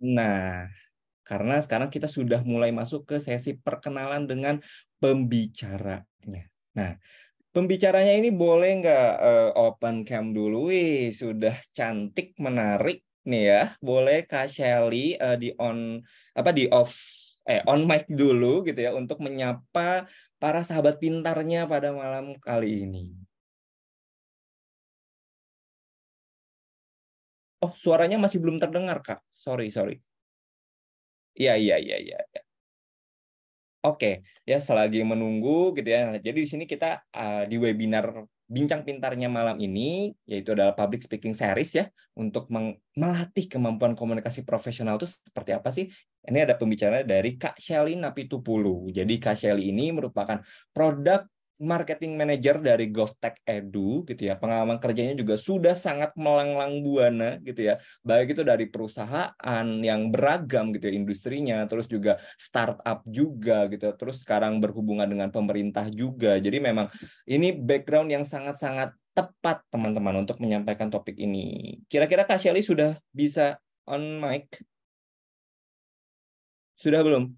Nah, karena sekarang kita sudah mulai masuk ke sesi perkenalan dengan pembicaranya. Nah, pembicaranya ini boleh nggak uh, open cam dulu? Wih, sudah cantik, menarik nih ya. Boleh Kak Shelly uh, di on apa di off eh on mic dulu gitu ya untuk menyapa para sahabat pintarnya pada malam kali ini. Oh, suaranya masih belum terdengar, Kak. Sorry, sorry. Iya, iya, iya, iya. Ya. Oke, ya selagi menunggu gitu ya. Nah, jadi di sini kita uh, di webinar Bincang Pintarnya malam ini, yaitu adalah public speaking series ya, untuk melatih kemampuan komunikasi profesional itu seperti apa sih? Ini ada pembicara dari Kak Shelly Napitupulu. Jadi Kak Shelly ini merupakan produk marketing manager dari GovTech Edu gitu ya. Pengalaman kerjanya juga sudah sangat melanglang buana gitu ya. Baik itu dari perusahaan yang beragam gitu ya industrinya, terus juga startup juga gitu. Ya. Terus sekarang berhubungan dengan pemerintah juga. Jadi memang ini background yang sangat-sangat tepat teman-teman untuk menyampaikan topik ini. Kira-kira Kak Shelly sudah bisa on mic? Sudah belum?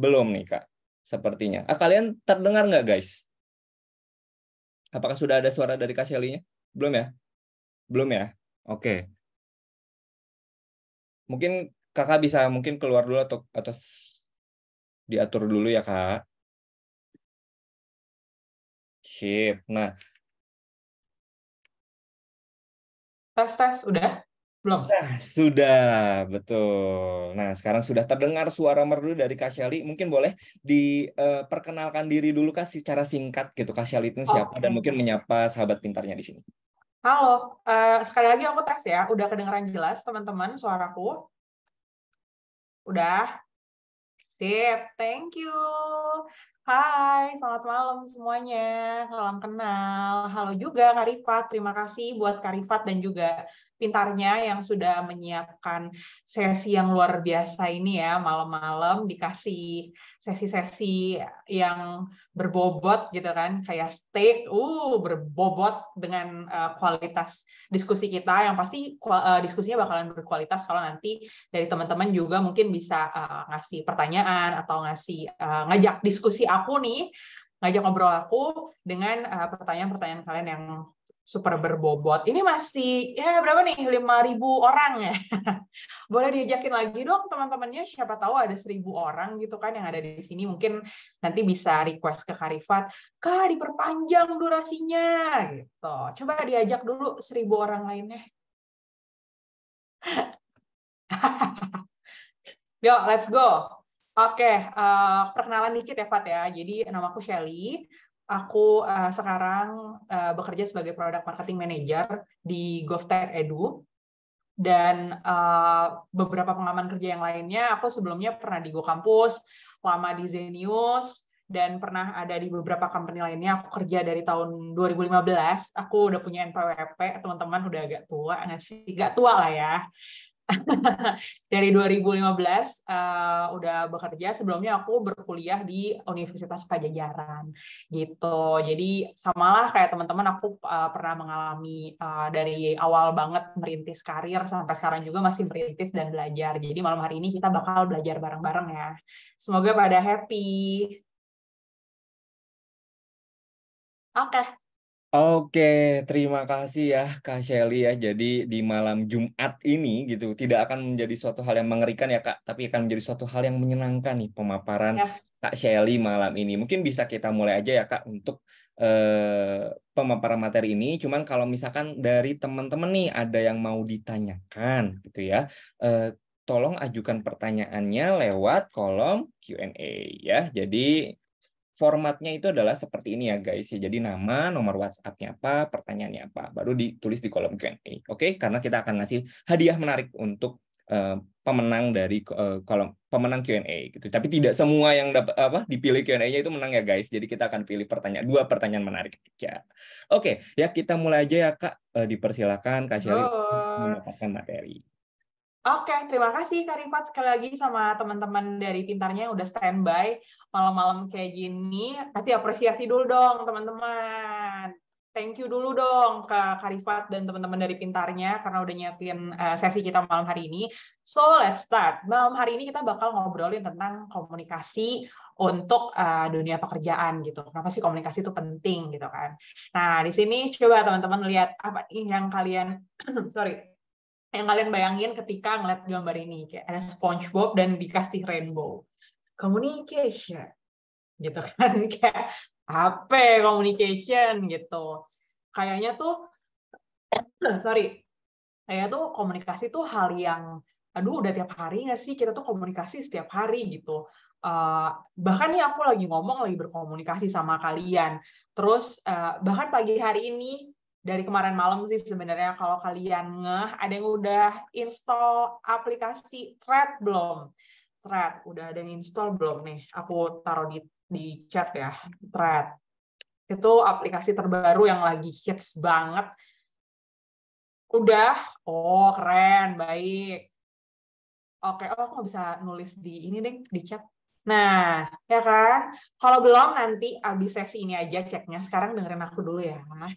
Belum nih kak, sepertinya. Ah, kalian terdengar nggak guys? Apakah sudah ada suara dari Kak Shelly-nya? Belum ya? Belum ya? Oke. Mungkin kakak bisa mungkin keluar dulu atau atau diatur dulu ya kak. Sip. Nah. Tas-tas udah. Belum. Nah, sudah, betul. Nah, sekarang sudah terdengar suara merdu dari Kak Shelly. Mungkin boleh diperkenalkan eh, uh, diri dulu Kak secara singkat gitu. Kak Shelly itu siapa dan mungkin menyapa sahabat pintarnya di sini. Halo, uh, sekali lagi aku tes ya. Udah kedengeran jelas teman-teman suaraku? Udah? Sip, thank you. Hai, selamat malam semuanya. Salam kenal. Halo juga Karifat. Terima kasih buat Karifat dan juga pintarnya yang sudah menyiapkan sesi yang luar biasa ini ya malam-malam dikasih sesi-sesi yang berbobot gitu kan kayak steak uh berbobot dengan uh, kualitas diskusi kita yang pasti uh, diskusinya bakalan berkualitas kalau nanti dari teman-teman juga mungkin bisa uh, ngasih pertanyaan atau ngasih uh, ngajak diskusi aku nih ngajak ngobrol aku dengan pertanyaan-pertanyaan uh, pertanyaan -pertanyaan kalian yang super berbobot. Ini masih ya berapa nih? 5000 orang ya. Boleh diajakin lagi dong teman-temannya siapa tahu ada 1000 orang gitu kan yang ada di sini mungkin nanti bisa request ke Karifat, "Kak, diperpanjang durasinya." gitu. Coba diajak dulu 1000 orang lainnya. Yuk, let's go. Oke, okay, uh, eh, perkenalan dikit ya Fat ya. Jadi namaku Shelly, aku uh, sekarang uh, bekerja sebagai product marketing manager di GovTech Edu dan uh, beberapa pengalaman kerja yang lainnya aku sebelumnya pernah di Go Campus, lama di Zenius dan pernah ada di beberapa company lainnya aku kerja dari tahun 2015 aku udah punya NPWP teman-teman udah agak tua nggak sih nggak tua lah ya dari 2015 uh, eh, udah bekerja. Sebelumnya aku berkuliah di Universitas Pajajaran gitu. Jadi samalah kayak teman-teman aku uh, pernah mengalami uh, dari awal banget merintis karir sampai sekarang juga masih merintis dan belajar. Jadi malam hari ini kita bakal belajar bareng-bareng ya. Semoga pada happy. Oke. Okay. Oke, terima kasih ya Kak Shelly ya. Jadi di malam Jumat ini gitu tidak akan menjadi suatu hal yang mengerikan ya Kak, tapi akan menjadi suatu hal yang menyenangkan nih pemaparan ya. Kak Shelly malam ini. Mungkin bisa kita mulai aja ya Kak untuk eh, pemaparan materi ini. Cuman kalau misalkan dari teman-teman nih ada yang mau ditanyakan gitu ya, eh, tolong ajukan pertanyaannya lewat kolom Q&A ya. Jadi formatnya itu adalah seperti ini ya guys ya. Jadi nama, nomor WhatsAppnya apa, pertanyaannya apa, baru ditulis di kolom Q&A. Oke, okay? karena kita akan ngasih hadiah menarik untuk uh, pemenang dari uh, kolom pemenang Q&A gitu. Tapi tidak semua yang dapat apa dipilih Q&A-nya itu menang ya guys. Jadi kita akan pilih pertanyaan dua pertanyaan menarik aja. Oke, okay, ya kita mulai aja ya Kak. Uh, dipersilakan Kak Shelly oh. mendapatkan materi. Oke, terima kasih Kak Rifat sekali lagi sama teman-teman dari Pintarnya yang udah standby malam-malam kayak gini. Tapi apresiasi dulu dong teman-teman. Thank you dulu dong ke Karifat dan teman-teman dari Pintarnya karena udah nyiapin eh, sesi kita malam hari ini. So, let's start. Malam hari ini kita bakal ngobrolin tentang komunikasi untuk uh, dunia pekerjaan gitu. Kenapa sih komunikasi itu penting gitu kan. Nah, di sini coba teman-teman lihat apa yang kalian sorry yang kalian bayangin ketika ngeliat gambar ini kayak ada SpongeBob dan dikasih rainbow communication gitu kan kayak apa ya communication gitu kayaknya tuh sorry kayak tuh komunikasi tuh hal yang aduh udah tiap hari nggak sih kita tuh komunikasi setiap hari gitu uh, bahkan nih aku lagi ngomong lagi berkomunikasi sama kalian terus uh, bahkan pagi hari ini dari kemarin malam sih sebenarnya kalau kalian ngeh ada yang udah install aplikasi Thread belum? Thread udah ada yang install belum nih? Aku taruh di di chat ya Thread. Itu aplikasi terbaru yang lagi hits banget. Udah? Oh keren, baik. Oke, oh aku bisa nulis di ini deh di chat. Nah, ya kan? Kalau belum nanti abis sesi ini aja ceknya. Sekarang dengerin aku dulu ya, Mama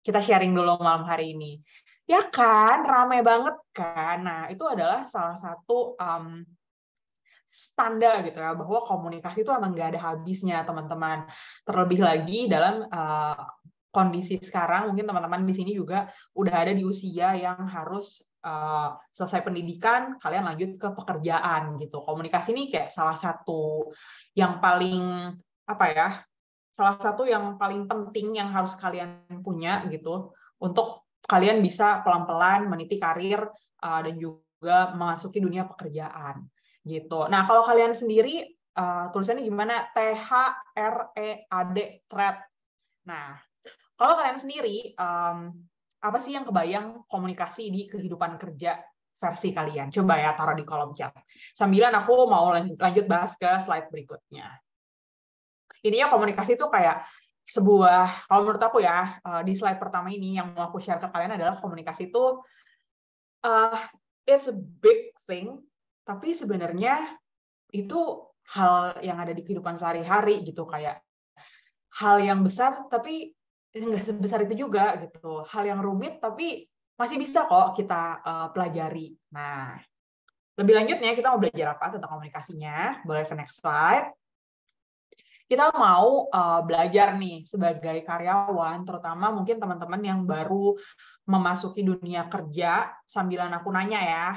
kita sharing dulu malam hari ini. Ya kan, rame banget kan. Nah, itu adalah salah satu um, standar gitu ya, bahwa komunikasi itu emang nggak ada habisnya, teman-teman. Terlebih lagi dalam uh, kondisi sekarang, mungkin teman-teman di sini juga udah ada di usia yang harus uh, selesai pendidikan, kalian lanjut ke pekerjaan gitu. Komunikasi ini kayak salah satu yang paling apa ya salah satu yang paling penting yang harus kalian punya gitu untuk kalian bisa pelan-pelan meniti karir uh, dan juga memasuki dunia pekerjaan gitu. Nah, kalau kalian sendiri uh, tulisannya gimana? T H R E A D thread. Nah, kalau kalian sendiri um, apa sih yang kebayang komunikasi di kehidupan kerja versi kalian? Coba ya taruh di kolom chat. Sambilan aku mau lanjut bahas ke slide berikutnya. Intinya komunikasi itu kayak sebuah, kalau menurut aku ya, eh, di slide pertama ini yang mau aku share ke kalian adalah komunikasi itu uh, eh, it's a big thing, tapi sebenarnya itu hal yang ada di kehidupan sehari-hari gitu kayak hal yang besar tapi nggak sebesar itu juga gitu hal yang rumit tapi masih bisa kok kita uh, pelajari nah lebih lanjutnya kita mau belajar apa tentang komunikasinya boleh ke next slide kita mau uh, belajar nih sebagai karyawan, terutama mungkin teman-teman yang baru memasuki dunia kerja, sambilan aku nanya ya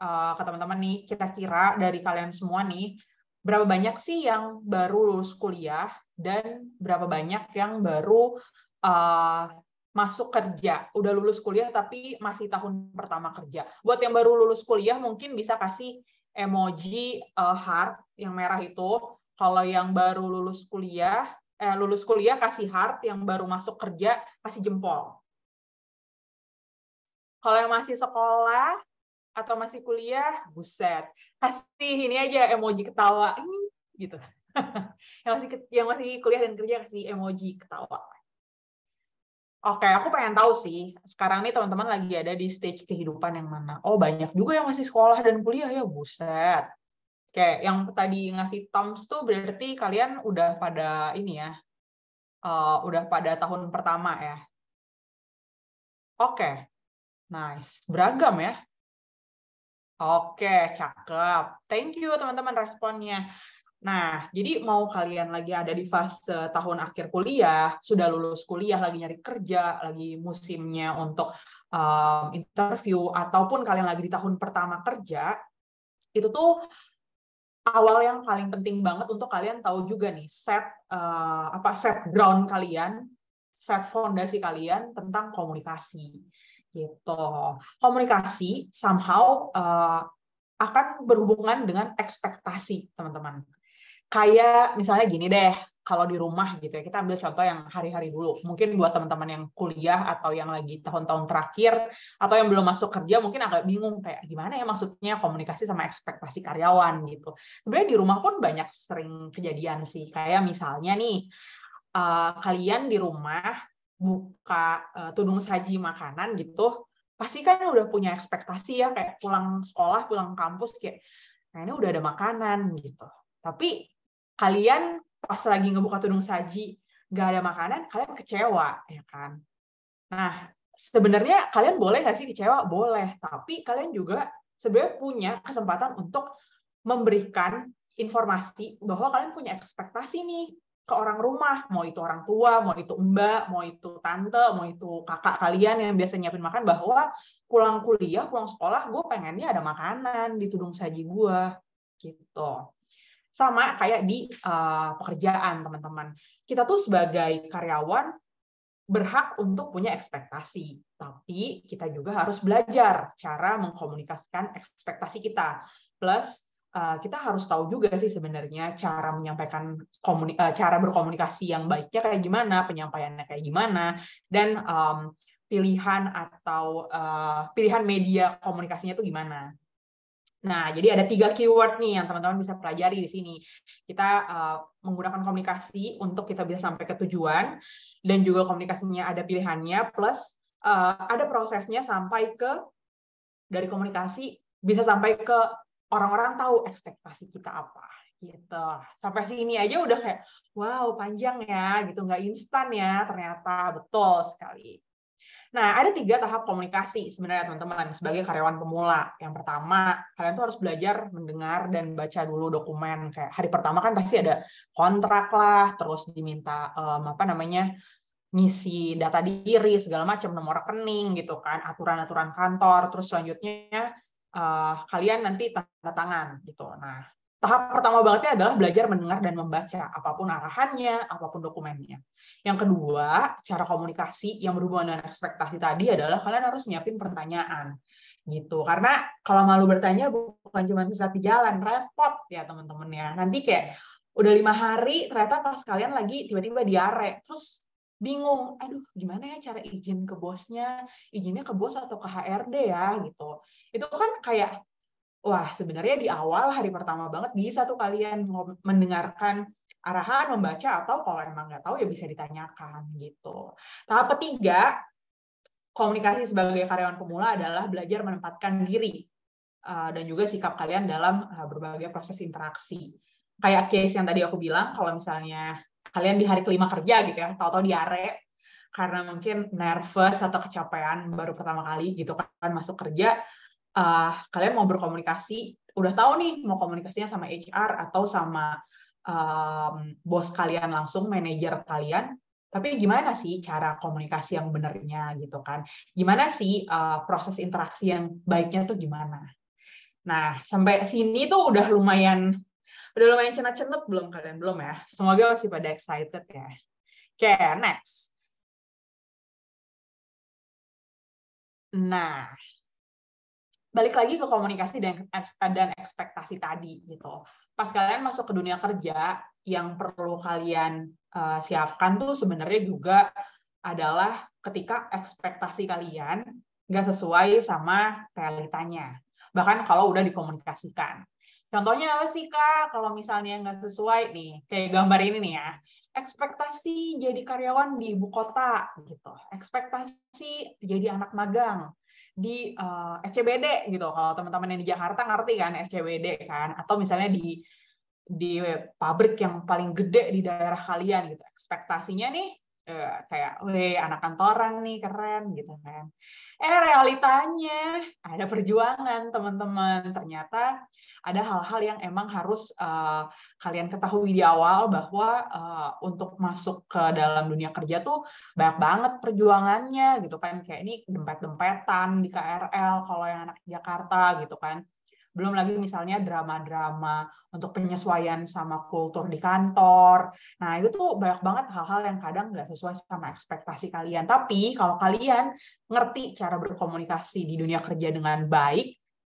uh, ke teman-teman nih, kira-kira dari kalian semua nih, berapa banyak sih yang baru lulus kuliah dan berapa banyak yang baru uh, masuk kerja, udah lulus kuliah tapi masih tahun pertama kerja. Buat yang baru lulus kuliah mungkin bisa kasih emoji uh, heart yang merah itu kalau yang baru lulus kuliah, eh, lulus kuliah kasih heart, yang baru masuk kerja kasih jempol. Kalau yang masih sekolah atau masih kuliah, buset, kasih ini aja emoji ketawa, gitu. yang masih yang masih kuliah dan kerja kasih emoji ketawa. Oke, okay, aku pengen tahu sih, sekarang nih teman-teman lagi ada di stage kehidupan yang mana? Oh, banyak juga yang masih sekolah dan kuliah ya, buset. Kayak yang tadi ngasih toms tuh berarti kalian udah pada ini ya, uh, udah pada tahun pertama ya. Oke, okay. nice. Beragam ya. Oke, okay, cakep. Thank you teman-teman responnya. Nah, jadi mau kalian lagi ada di fase tahun akhir kuliah, sudah lulus kuliah, lagi nyari kerja, lagi musimnya untuk um, interview, ataupun kalian lagi di tahun pertama kerja, itu tuh awal yang paling penting banget untuk kalian tahu juga nih set uh, apa set ground kalian, set fondasi kalian tentang komunikasi gitu. Komunikasi somehow uh, akan berhubungan dengan ekspektasi teman-teman. Kayak misalnya gini deh, kalau di rumah gitu ya kita ambil contoh yang hari-hari dulu mungkin buat teman-teman yang kuliah atau yang lagi tahun-tahun terakhir atau yang belum masuk kerja mungkin agak bingung kayak gimana ya maksudnya komunikasi sama ekspektasi karyawan gitu sebenarnya di rumah pun banyak sering kejadian sih kayak misalnya nih uh, kalian di rumah buka uh, tudung saji makanan gitu pasti kan udah punya ekspektasi ya kayak pulang sekolah pulang kampus kayak nah ini udah ada makanan gitu tapi kalian pas lagi ngebuka tudung saji nggak ada makanan kalian kecewa ya kan nah sebenarnya kalian boleh nggak sih kecewa boleh tapi kalian juga sebenarnya punya kesempatan untuk memberikan informasi bahwa kalian punya ekspektasi nih ke orang rumah, mau itu orang tua, mau itu mbak, mau itu tante, mau itu kakak kalian yang biasa nyiapin makan, bahwa pulang kuliah, pulang sekolah, gue pengennya ada makanan di tudung saji gue, gitu. Sama kayak di uh, pekerjaan, teman-teman. Kita tuh sebagai karyawan berhak untuk punya ekspektasi, tapi kita juga harus belajar cara mengkomunikasikan ekspektasi kita. Plus uh, kita harus tahu juga sih sebenarnya cara menyampaikan komuni uh, cara berkomunikasi yang baiknya kayak gimana, penyampaiannya kayak gimana, dan um, pilihan atau uh, pilihan media komunikasinya itu gimana. Nah, jadi ada tiga keyword nih yang teman-teman bisa pelajari di sini. Kita uh, menggunakan komunikasi untuk kita bisa sampai ke tujuan, dan juga komunikasinya ada pilihannya, plus uh, ada prosesnya sampai ke dari komunikasi bisa sampai ke orang-orang tahu ekspektasi kita apa gitu sampai sini aja udah kayak wow panjang ya gitu nggak instan ya ternyata betul sekali Nah, ada tiga tahap komunikasi sebenarnya teman-teman sebagai karyawan pemula. Yang pertama, kalian tuh harus belajar mendengar dan baca dulu dokumen. Kayak hari pertama kan pasti ada kontrak lah, terus diminta um, apa namanya ngisi data diri segala macam nomor rekening gitu kan aturan-aturan kantor terus selanjutnya uh, kalian nanti tanda tangan gitu nah Tahap pertama bangetnya adalah belajar mendengar dan membaca, apapun arahannya, apapun dokumennya. Yang kedua, cara komunikasi yang berhubungan dengan ekspektasi tadi adalah kalian harus nyiapin pertanyaan. Gitu. Karena kalau malu bertanya bukan cuma bisa di jalan, repot ya teman-teman ya. Nanti kayak udah lima hari ternyata pas kalian lagi tiba-tiba diare, terus bingung, aduh gimana ya cara izin ke bosnya, izinnya ke bos atau ke HRD ya gitu. Itu kan kayak wah sebenarnya di awal hari pertama banget bisa tuh kalian mendengarkan arahan, membaca, atau kalau emang nggak tahu ya bisa ditanyakan gitu. Tahap ketiga, komunikasi sebagai karyawan pemula adalah belajar menempatkan diri eh, dan juga sikap kalian dalam eh, berbagai proses interaksi. Kayak case yang tadi aku bilang, kalau misalnya kalian di hari kelima kerja gitu ya, tahu-tahu diare, karena mungkin nervous atau kecapean baru pertama kali gitu kan masuk kerja uh, kalian mau berkomunikasi, udah tahu nih mau komunikasinya sama HR atau sama um, bos kalian langsung, manajer kalian, tapi gimana sih cara komunikasi yang benernya gitu kan? Gimana sih uh, proses interaksi yang baiknya tuh gimana? Nah, sampai sini tuh udah lumayan udah lumayan cenat-cenut belum kalian belum ya? Semoga masih pada excited ya. Oke, okay, next. Nah, balik lagi ke komunikasi dan dan ekspektasi tadi gitu. Pas kalian masuk ke dunia kerja, yang perlu kalian uh, siapkan tuh sebenarnya juga adalah ketika ekspektasi kalian nggak sesuai sama realitanya. Bahkan kalau udah dikomunikasikan. Contohnya apa sih kak? Kalau misalnya nggak sesuai nih, kayak gambar ini nih ya. Ekspektasi jadi karyawan di ibu kota gitu. Ekspektasi jadi anak magang di uh, eh, SCBD gitu. Kalau teman-teman yang di Jakarta ngerti kan SCBD kan atau misalnya di di pabrik yang paling gede di daerah kalian gitu. Ekspektasinya nih Eh, kayak weh anak kantoran nih keren gitu kan eh realitanya ada perjuangan teman-teman ternyata ada hal-hal yang emang harus uh, kalian ketahui di awal bahwa uh, untuk masuk ke dalam dunia kerja tuh banyak banget perjuangannya gitu kan kayak ini dempet-dempetan di KRL kalau yang anak Jakarta gitu kan belum lagi misalnya drama-drama untuk penyesuaian sama kultur di kantor. Nah, itu tuh banyak banget hal-hal yang kadang nggak sesuai sama ekspektasi kalian. Tapi kalau kalian ngerti cara berkomunikasi di dunia kerja dengan baik,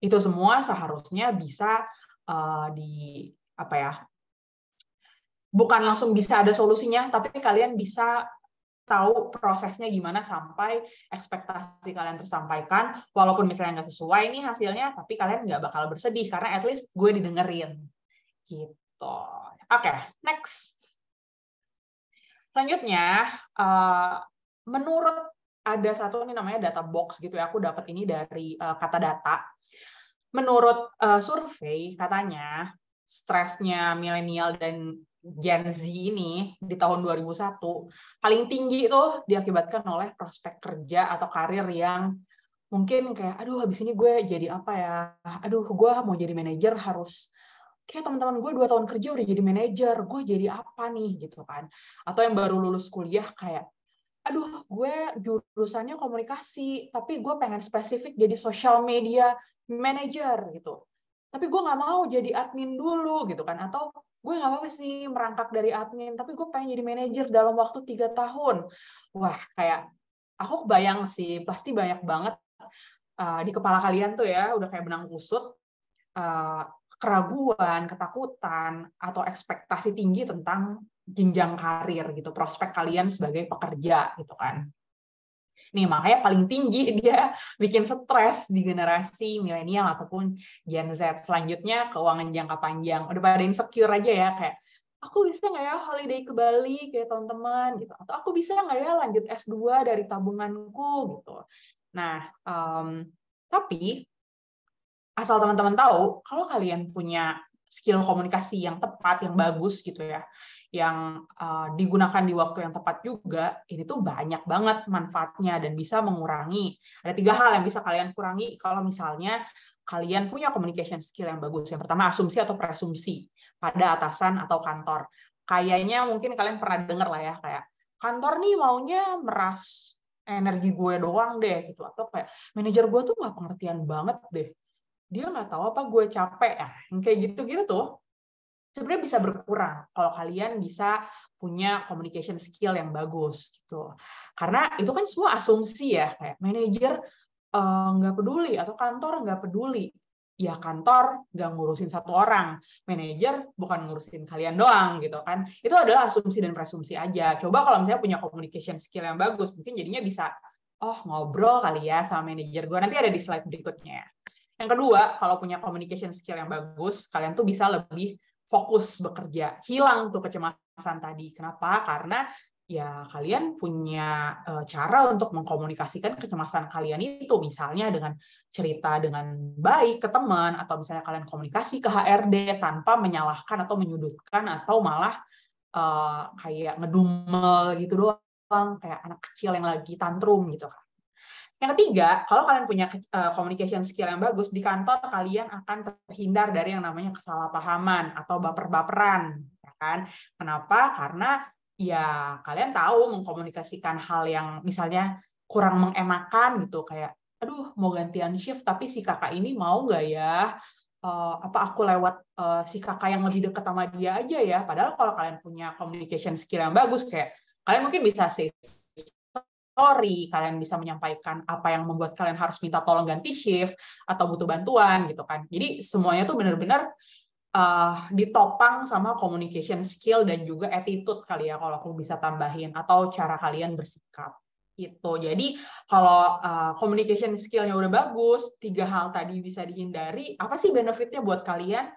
itu semua seharusnya bisa uh, di apa ya? Bukan langsung bisa ada solusinya, tapi kalian bisa tahu prosesnya gimana sampai ekspektasi kalian tersampaikan walaupun misalnya nggak sesuai ini hasilnya tapi kalian nggak bakal bersedih karena at least gue didengerin gitu oke okay, next selanjutnya uh, menurut ada satu ini namanya data box gitu ya aku dapat ini dari uh, kata data menurut uh, survei katanya stresnya milenial dan Gen Z ini di tahun 2001 paling tinggi itu diakibatkan oleh prospek kerja atau karir yang mungkin kayak aduh habis ini gue jadi apa ya aduh gue mau jadi manajer harus kayak teman-teman gue dua tahun kerja udah jadi manajer gue jadi apa nih gitu kan atau yang baru lulus kuliah kayak aduh gue jurusannya komunikasi tapi gue pengen spesifik jadi social media manager gitu tapi gue nggak mau jadi admin dulu gitu kan atau gue nggak mau sih merangkak dari admin tapi gue pengen jadi manajer dalam waktu tiga tahun wah kayak aku bayang sih pasti banyak banget uh, di kepala kalian tuh ya udah kayak benang kusut uh, keraguan ketakutan atau ekspektasi tinggi tentang jenjang karir gitu prospek kalian sebagai pekerja gitu kan Nih makanya paling tinggi dia bikin stres di generasi milenial ataupun Gen Z. Selanjutnya keuangan jangka panjang. Udah pada insecure aja ya kayak aku bisa nggak ya holiday ke Bali kayak teman-teman gitu atau aku bisa nggak ya lanjut S2 dari tabunganku gitu. Nah, um, tapi asal teman-teman tahu kalau kalian punya skill komunikasi yang tepat, yang bagus gitu ya, yang uh, digunakan di waktu yang tepat juga, ini tuh banyak banget manfaatnya dan bisa mengurangi. Ada tiga hal yang bisa kalian kurangi kalau misalnya kalian punya communication skill yang bagus. Yang pertama asumsi atau presumsi pada atasan atau kantor. Kayaknya mungkin kalian pernah dengar lah ya kayak kantor nih maunya meras energi gue doang deh gitu atau kayak manajer gue tuh nggak pengertian banget deh dia nggak tahu apa gue capek ya kayak gitu gitu tuh sebenarnya bisa berkurang kalau kalian bisa punya communication skill yang bagus gitu. Karena itu kan semua asumsi ya kayak manajer eh, nggak uh, peduli atau kantor nggak peduli. Ya kantor nggak ngurusin satu orang, manajer bukan ngurusin kalian doang gitu kan. Itu adalah asumsi dan presumsi aja. Coba kalau misalnya punya communication skill yang bagus, mungkin jadinya bisa oh ngobrol kali ya sama manajer gue. Nanti ada di slide berikutnya. Ya. Yang kedua, kalau punya communication skill yang bagus, kalian tuh bisa lebih fokus bekerja hilang tuh kecemasan tadi kenapa karena ya kalian punya eh, cara untuk mengkomunikasikan kecemasan kalian itu misalnya dengan cerita dengan baik ke teman atau misalnya kalian komunikasi ke HRD tanpa menyalahkan atau menyudutkan atau malah uh, kayak ngedumel gitu doang kayak anak kecil yang lagi tantrum gitu kan yang ketiga, kalau kalian punya uh, communication skill yang bagus, di kantor kalian akan terhindar dari yang namanya kesalahpahaman atau baper-baperan, ya kan? Kenapa? Karena ya kalian tahu mengkomunikasikan hal yang misalnya kurang mengenakan gitu, kayak aduh mau gantian shift tapi si kakak ini mau nggak ya? Uh, apa aku lewat uh, si kakak yang lebih dekat sama dia aja ya? Padahal kalau kalian punya communication skill yang bagus kayak kalian mungkin bisa say story, kalian bisa menyampaikan apa yang membuat kalian harus minta tolong ganti shift atau butuh bantuan gitu kan. Jadi semuanya tuh benar-benar uh, ditopang sama communication skill dan juga attitude kali ya kalau aku bisa tambahin atau cara kalian bersikap gitu. Jadi kalau uh, communication skillnya udah bagus, tiga hal tadi bisa dihindari. Apa sih benefitnya buat kalian?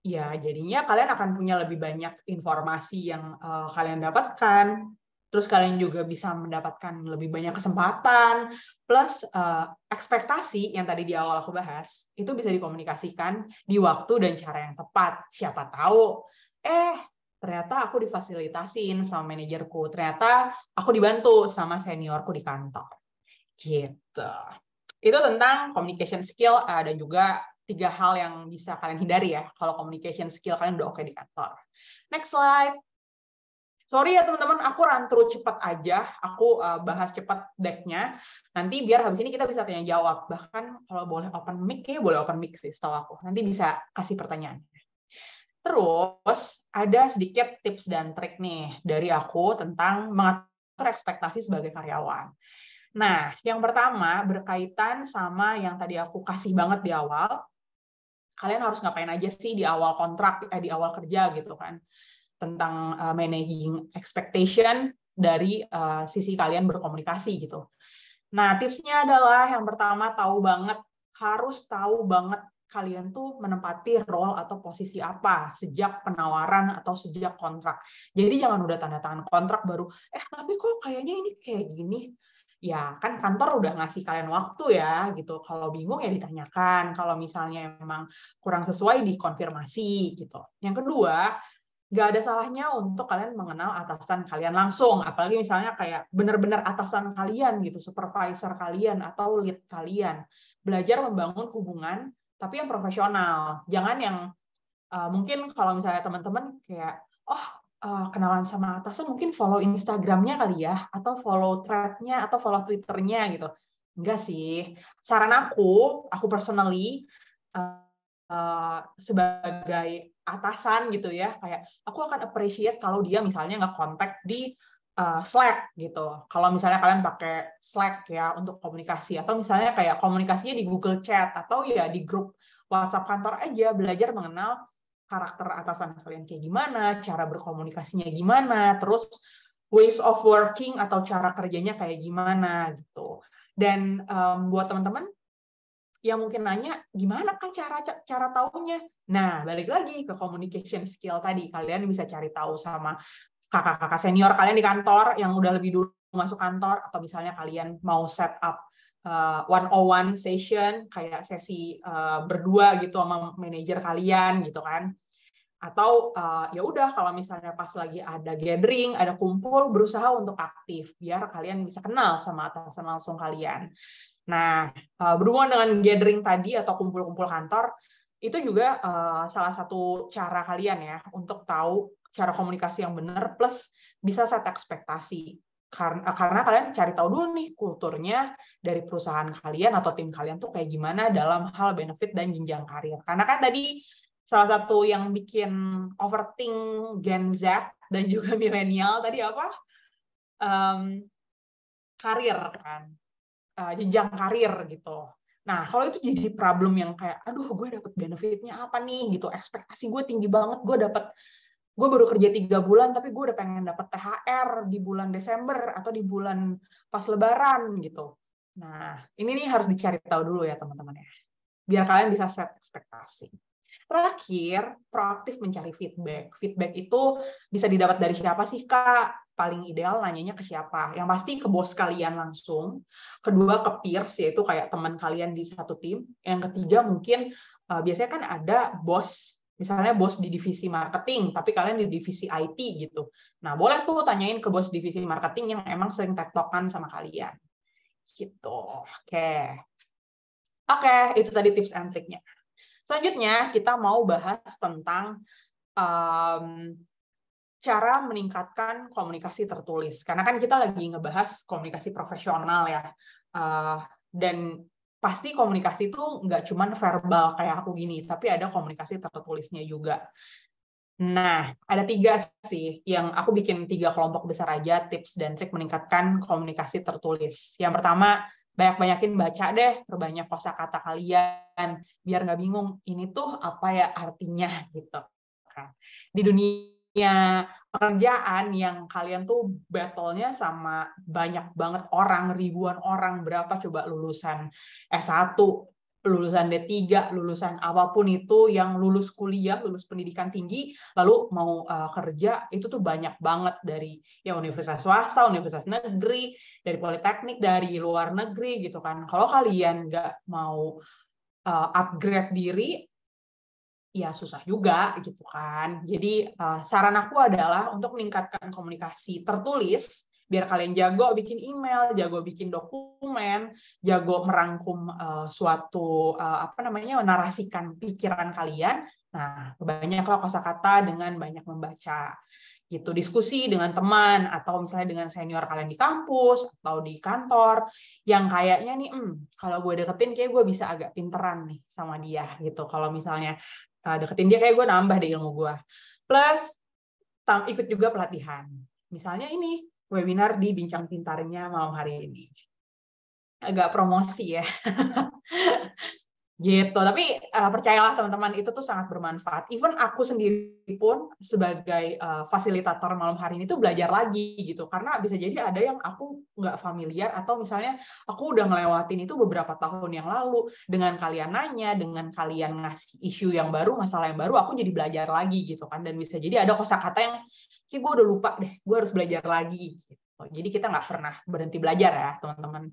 Ya jadinya kalian akan punya lebih banyak informasi yang uh, kalian dapatkan terus kalian juga bisa mendapatkan lebih banyak kesempatan plus uh, ekspektasi yang tadi di awal aku bahas itu bisa dikomunikasikan di waktu dan cara yang tepat siapa tahu eh ternyata aku difasilitasin sama manajerku ternyata aku dibantu sama seniorku di kantor gitu itu tentang communication skill uh, dan juga tiga hal yang bisa kalian hindari ya kalau communication skill kalian udah oke okay di kantor next slide sorry ya teman-teman, aku run through cepat aja, aku uh, bahas cepat decknya. Nanti biar habis ini kita bisa tanya jawab. Bahkan kalau boleh open mic, ya, boleh open mic sih setahu aku. Nanti bisa kasih pertanyaan. Terus ada sedikit tips dan trik nih dari aku tentang mengatur ekspektasi sebagai karyawan. Nah, yang pertama berkaitan sama yang tadi aku kasih banget di awal, kalian harus ngapain aja sih di awal kontrak eh, di awal kerja gitu kan tentang uh, managing expectation dari uh, sisi kalian berkomunikasi gitu. Nah, tipsnya adalah yang pertama tahu banget harus tahu banget kalian tuh menempati role atau posisi apa sejak penawaran atau sejak kontrak. Jadi jangan udah tanda tangan kontrak baru, eh tapi kok kayaknya ini kayak gini. Ya kan kantor udah ngasih kalian waktu ya gitu. Kalau bingung ya ditanyakan. Kalau misalnya emang kurang sesuai dikonfirmasi gitu. Yang kedua nggak ada salahnya untuk kalian mengenal atasan kalian langsung, apalagi misalnya kayak benar-benar atasan kalian gitu, supervisor kalian atau lead kalian. Belajar membangun hubungan tapi yang profesional, jangan yang uh, mungkin kalau misalnya teman-teman kayak oh uh, kenalan sama atasan mungkin follow Instagramnya kali ya, atau follow threadnya atau follow Twitternya gitu. Enggak sih. Saran aku, aku personally uh, uh, sebagai atasan gitu ya kayak aku akan appreciate kalau dia misalnya nggak kontak di uh, Slack gitu kalau misalnya kalian pakai Slack ya untuk komunikasi atau misalnya kayak komunikasinya di Google Chat atau ya di grup WhatsApp kantor aja belajar mengenal karakter atasan kalian kayak gimana cara berkomunikasinya gimana terus ways of working atau cara kerjanya kayak gimana gitu dan um, buat teman-teman yang mungkin nanya gimana kan cara cara taunya Nah, balik lagi ke communication skill tadi. Kalian bisa cari tahu sama kakak-kakak senior kalian di kantor yang udah lebih dulu masuk kantor atau misalnya kalian mau set up one on one session kayak sesi uh, berdua gitu sama manajer kalian gitu kan. Atau uh, ya udah kalau misalnya pas lagi ada gathering, ada kumpul berusaha untuk aktif biar kalian bisa kenal sama atasan langsung kalian. Nah, uh, berhubungan dengan gathering tadi atau kumpul-kumpul kantor, itu juga uh, salah satu cara kalian ya untuk tahu cara komunikasi yang benar plus bisa set ekspektasi karena eh, karena kalian cari tahu dulu nih kulturnya dari perusahaan kalian atau tim kalian tuh kayak gimana dalam hal benefit dan jenjang karir. Karena kan tadi salah satu yang bikin overthink Gen Z dan juga milenial tadi apa? Um, karir kan, uh, jenjang karir gitu. Nah, kalau itu jadi problem yang kayak, aduh, gue dapet benefitnya apa nih, gitu. Ekspektasi gue tinggi banget, gue dapet, gue baru kerja tiga bulan, tapi gue udah pengen dapet THR di bulan Desember atau di bulan pas Lebaran, gitu. Nah, ini nih harus dicari tahu dulu ya, teman-teman ya. Biar kalian bisa set ekspektasi. Terakhir, proaktif mencari feedback. Feedback itu bisa didapat dari siapa sih, Kak? paling ideal nanyanya ke siapa. Yang pasti ke bos kalian langsung, kedua ke peers yaitu kayak teman kalian di satu tim, yang ketiga mungkin uh, biasanya kan ada bos misalnya bos di divisi marketing, tapi kalian di divisi IT gitu. Nah, boleh tuh tanyain ke bos divisi marketing yang emang sering tektokan sama kalian. Gitu. Oke. Okay. Oke, okay, itu tadi tips and triknya. Selanjutnya, kita mau bahas tentang um, cara meningkatkan komunikasi tertulis. Karena kan kita lagi ngebahas komunikasi profesional ya. Uh, dan pasti komunikasi itu nggak cuma verbal kayak aku gini, tapi ada komunikasi tertulisnya juga. Nah, ada tiga sih yang aku bikin tiga kelompok besar aja tips dan trik meningkatkan komunikasi tertulis. Yang pertama, banyak-banyakin baca deh, perbanyak kata kalian biar nggak bingung ini tuh apa ya artinya gitu. Nah, di dunia punya pekerjaan yang kalian tuh battle-nya sama banyak banget orang, ribuan orang, berapa coba lulusan S1, lulusan D3, lulusan apapun itu yang lulus kuliah, lulus pendidikan tinggi, lalu mau uh, kerja, itu tuh banyak banget dari ya universitas swasta, universitas negeri, dari politeknik, dari luar negeri gitu kan. Kalau kalian nggak mau uh, upgrade diri, ya susah juga gitu kan. Jadi uh, saran aku adalah untuk meningkatkan komunikasi tertulis biar kalian jago bikin email, jago bikin dokumen, jago merangkum uh, suatu uh, apa namanya menarasikan pikiran kalian. Nah, banyaklah kosakata dengan banyak membaca. Gitu, diskusi dengan teman atau misalnya dengan senior kalian di kampus atau di kantor yang kayaknya nih, hmm, kalau gue deketin kayak gue bisa agak pinteran nih sama dia gitu. Kalau misalnya Ah, deketin dia kayak gue nambah deh ilmu gue plus tam, ikut juga pelatihan misalnya ini webinar di bincang pintarnya malam hari ini agak promosi ya gitu tapi uh, percayalah teman-teman itu tuh sangat bermanfaat even aku sendiri pun sebagai uh, fasilitator malam hari ini tuh belajar lagi gitu karena bisa jadi ada yang aku nggak familiar atau misalnya aku udah ngelewatin itu beberapa tahun yang lalu dengan kalian nanya dengan kalian ngasih isu yang baru masalah yang baru aku jadi belajar lagi gitu kan dan bisa jadi ada kosakata yang sih gue udah lupa deh gue harus belajar lagi gitu jadi kita nggak pernah berhenti belajar ya teman-teman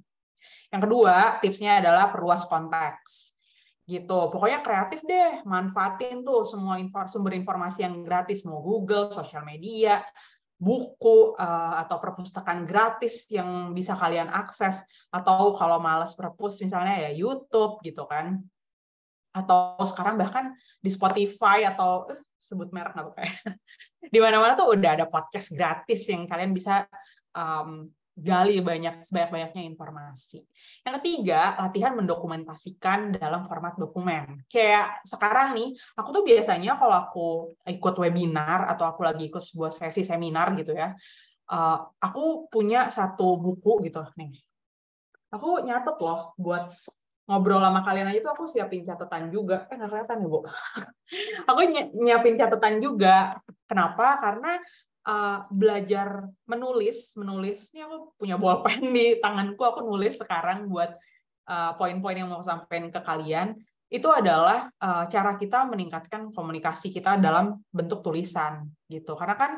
yang kedua tipsnya adalah perluas konteks gitu. Pokoknya kreatif deh, manfaatin tuh semua sumber informasi yang gratis, mau Google, sosial media, buku eh, atau perpustakaan gratis yang bisa kalian akses atau kalau males perpus misalnya ya YouTube gitu kan atau sekarang bahkan di Spotify atau uh, sebut merek nggak apa-apa ya. di mana-mana tuh udah ada podcast gratis yang kalian bisa um, gali banyak sebanyak-banyaknya informasi. Yang ketiga, latihan mendokumentasikan dalam format dokumen. Kayak sekarang nih, aku tuh biasanya kalau aku ikut webinar atau aku lagi ikut sebuah sesi seminar gitu ya, eh, aku punya satu buku gitu nih. Aku nyatet loh buat ngobrol sama kalian aja tuh aku siapin catatan juga. Eh nggak kelihatan ya, Bu. aku nyiapin catatan juga. Kenapa? Karena uh, belajar menulis menulis ini aku punya bolpen di tanganku aku nulis sekarang buat eh, poin-poin yang mau sampaikan ke kalian itu adalah uh, cara kita meningkatkan komunikasi kita dalam bentuk tulisan gitu karena kan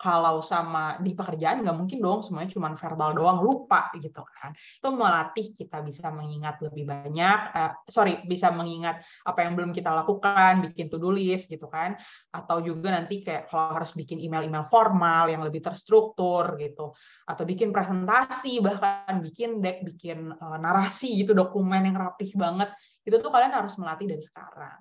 kalau sama di pekerjaan nggak mungkin dong semuanya cuma verbal doang lupa gitu kan itu melatih kita bisa mengingat lebih banyak uh, sorry bisa mengingat apa yang belum kita lakukan bikin to do list gitu kan atau juga nanti kayak kalau harus bikin email email formal yang lebih terstruktur gitu atau bikin presentasi bahkan bikin deck bikin uh, narasi gitu dokumen yang rapih banget itu tuh kalian harus melatih dari sekarang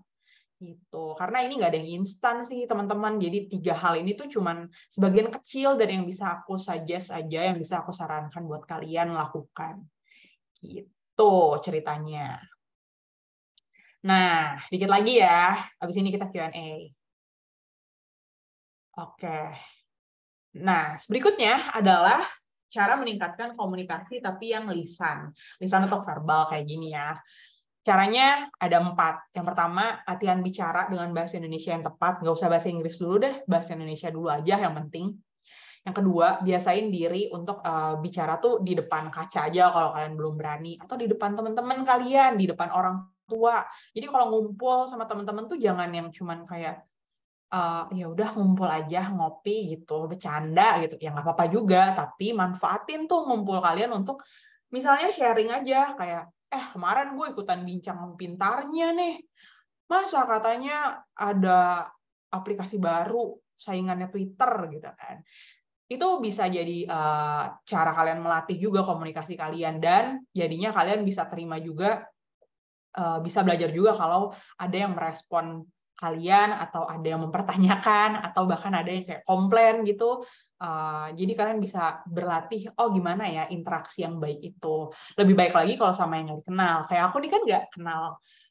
gitu karena ini nggak ada yang instan sih teman-teman jadi tiga hal ini tuh cuman sebagian kecil dari yang bisa aku suggest aja yang bisa aku sarankan buat kalian lakukan gitu ceritanya nah dikit lagi ya abis ini kita Q&A oke nah berikutnya adalah cara meningkatkan komunikasi tapi yang lisan lisan atau verbal kayak gini ya Caranya ada empat. Yang pertama, latihan bicara dengan bahasa Indonesia yang tepat. Nggak usah bahasa Inggris dulu deh, bahasa Indonesia dulu aja yang penting. Yang kedua, biasain diri untuk uh, bicara tuh di depan kaca aja kalau kalian belum berani. Atau di depan teman-teman kalian, di depan orang tua. Jadi kalau ngumpul sama teman-teman tuh jangan yang cuman kayak, uh, ya udah ngumpul aja ngopi gitu bercanda gitu ya nggak apa-apa juga tapi manfaatin tuh ngumpul kalian untuk misalnya sharing aja kayak eh kemarin gue ikutan bincang pintarnya nih masa katanya ada aplikasi baru saingannya Twitter gitu kan itu bisa jadi uh, cara kalian melatih juga komunikasi kalian dan jadinya kalian bisa terima juga uh, bisa belajar juga kalau ada yang merespon kalian atau ada yang mempertanyakan atau bahkan ada yang kayak komplain gitu uh, jadi kalian bisa berlatih oh gimana ya interaksi yang baik itu lebih baik lagi kalau sama yang nggak kenal kayak aku nih kan nggak kenal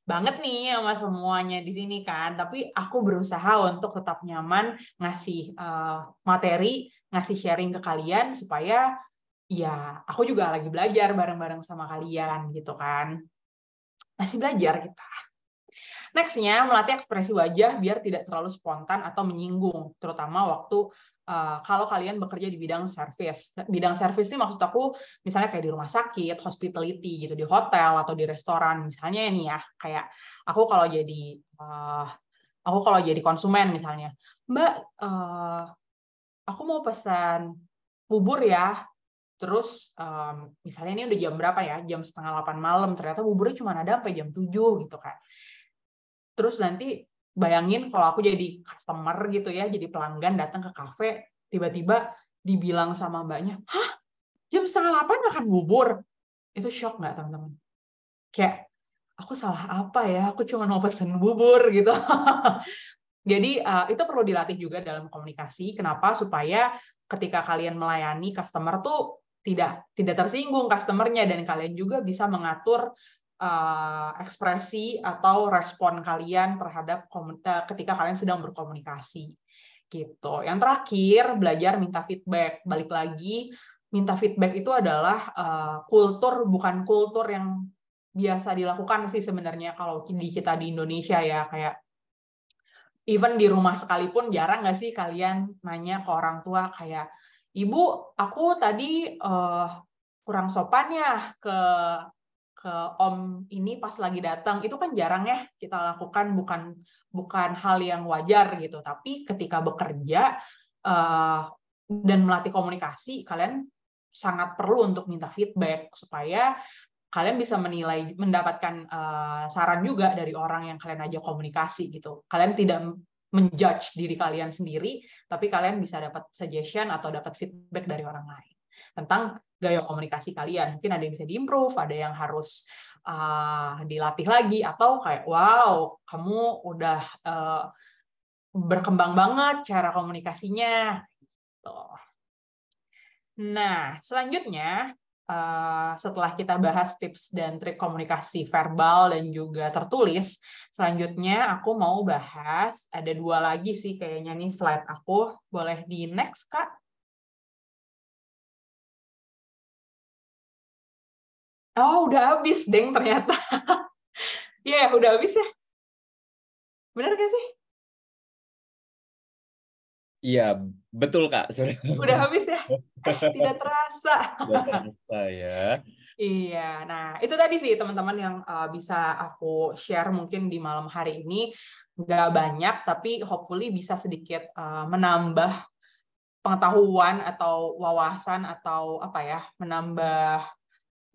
banget nih sama semuanya di sini kan tapi aku berusaha untuk tetap nyaman ngasih uh, materi ngasih sharing ke kalian supaya ya aku juga lagi belajar bareng-bareng sama kalian gitu kan masih belajar kita Nextnya, melatih ekspresi wajah biar tidak terlalu spontan atau menyinggung, terutama waktu uh, kalau kalian bekerja di bidang service. Bidang service ini maksud aku misalnya kayak di rumah sakit, hospitality gitu, di hotel atau di restoran misalnya ini ya, kayak aku kalau jadi uh, aku kalau jadi konsumen misalnya, Mbak, uh, aku mau pesan bubur ya, terus um, misalnya ini udah jam berapa ya jam setengah delapan malam ternyata buburnya cuma ada sampai jam tujuh gitu kan terus nanti bayangin kalau aku jadi customer gitu ya jadi pelanggan datang ke kafe tiba-tiba dibilang sama mbaknya hah jam setengah delapan makan bubur itu shock nggak teman-teman kayak aku salah apa ya aku cuma mau pesen bubur gitu Jadi uh, itu perlu dilatih juga dalam komunikasi. Kenapa? Supaya ketika kalian melayani customer tuh tidak tidak tersinggung customernya dan kalian juga bisa mengatur uh, ekspresi atau respon kalian terhadap eh, ketika kalian sedang berkomunikasi gitu. Yang terakhir belajar minta feedback. Balik lagi minta feedback itu adalah uh, kultur bukan kultur yang biasa dilakukan sih sebenarnya kalau di kita di Indonesia ya kayak even di rumah sekalipun jarang nggak sih kalian nanya ke orang tua kayak ibu aku tadi uh, kurang sopan ya ke ke om ini pas lagi datang itu kan jarang ya kita lakukan bukan bukan hal yang wajar gitu tapi ketika bekerja uh, dan melatih komunikasi kalian sangat perlu untuk minta feedback supaya kalian bisa menilai mendapatkan uh, saran juga dari orang yang kalian aja komunikasi gitu kalian tidak menjudge diri kalian sendiri tapi kalian bisa dapat suggestion atau dapat feedback dari orang lain tentang gaya komunikasi kalian. Mungkin ada yang bisa diimprove, ada yang harus uh, dilatih lagi, atau kayak wow kamu udah uh, berkembang banget cara komunikasinya. Tuh. Gitu. Nah selanjutnya uh, setelah kita bahas tips dan trik komunikasi verbal dan juga tertulis, selanjutnya aku mau bahas ada dua lagi sih kayaknya nih slide aku boleh di next kak. Oh, udah habis, Deng, ternyata. Iya, yeah, udah habis ya. Bener gak sih? Iya, betul Kak. Sorry. Udah habis ya? Eh, tidak terasa. terasa ya. Iya, nah itu tadi sih teman-teman yang uh, bisa aku share mungkin di malam hari ini. Nggak banyak, tapi hopefully bisa sedikit uh, menambah pengetahuan atau wawasan atau apa ya, menambah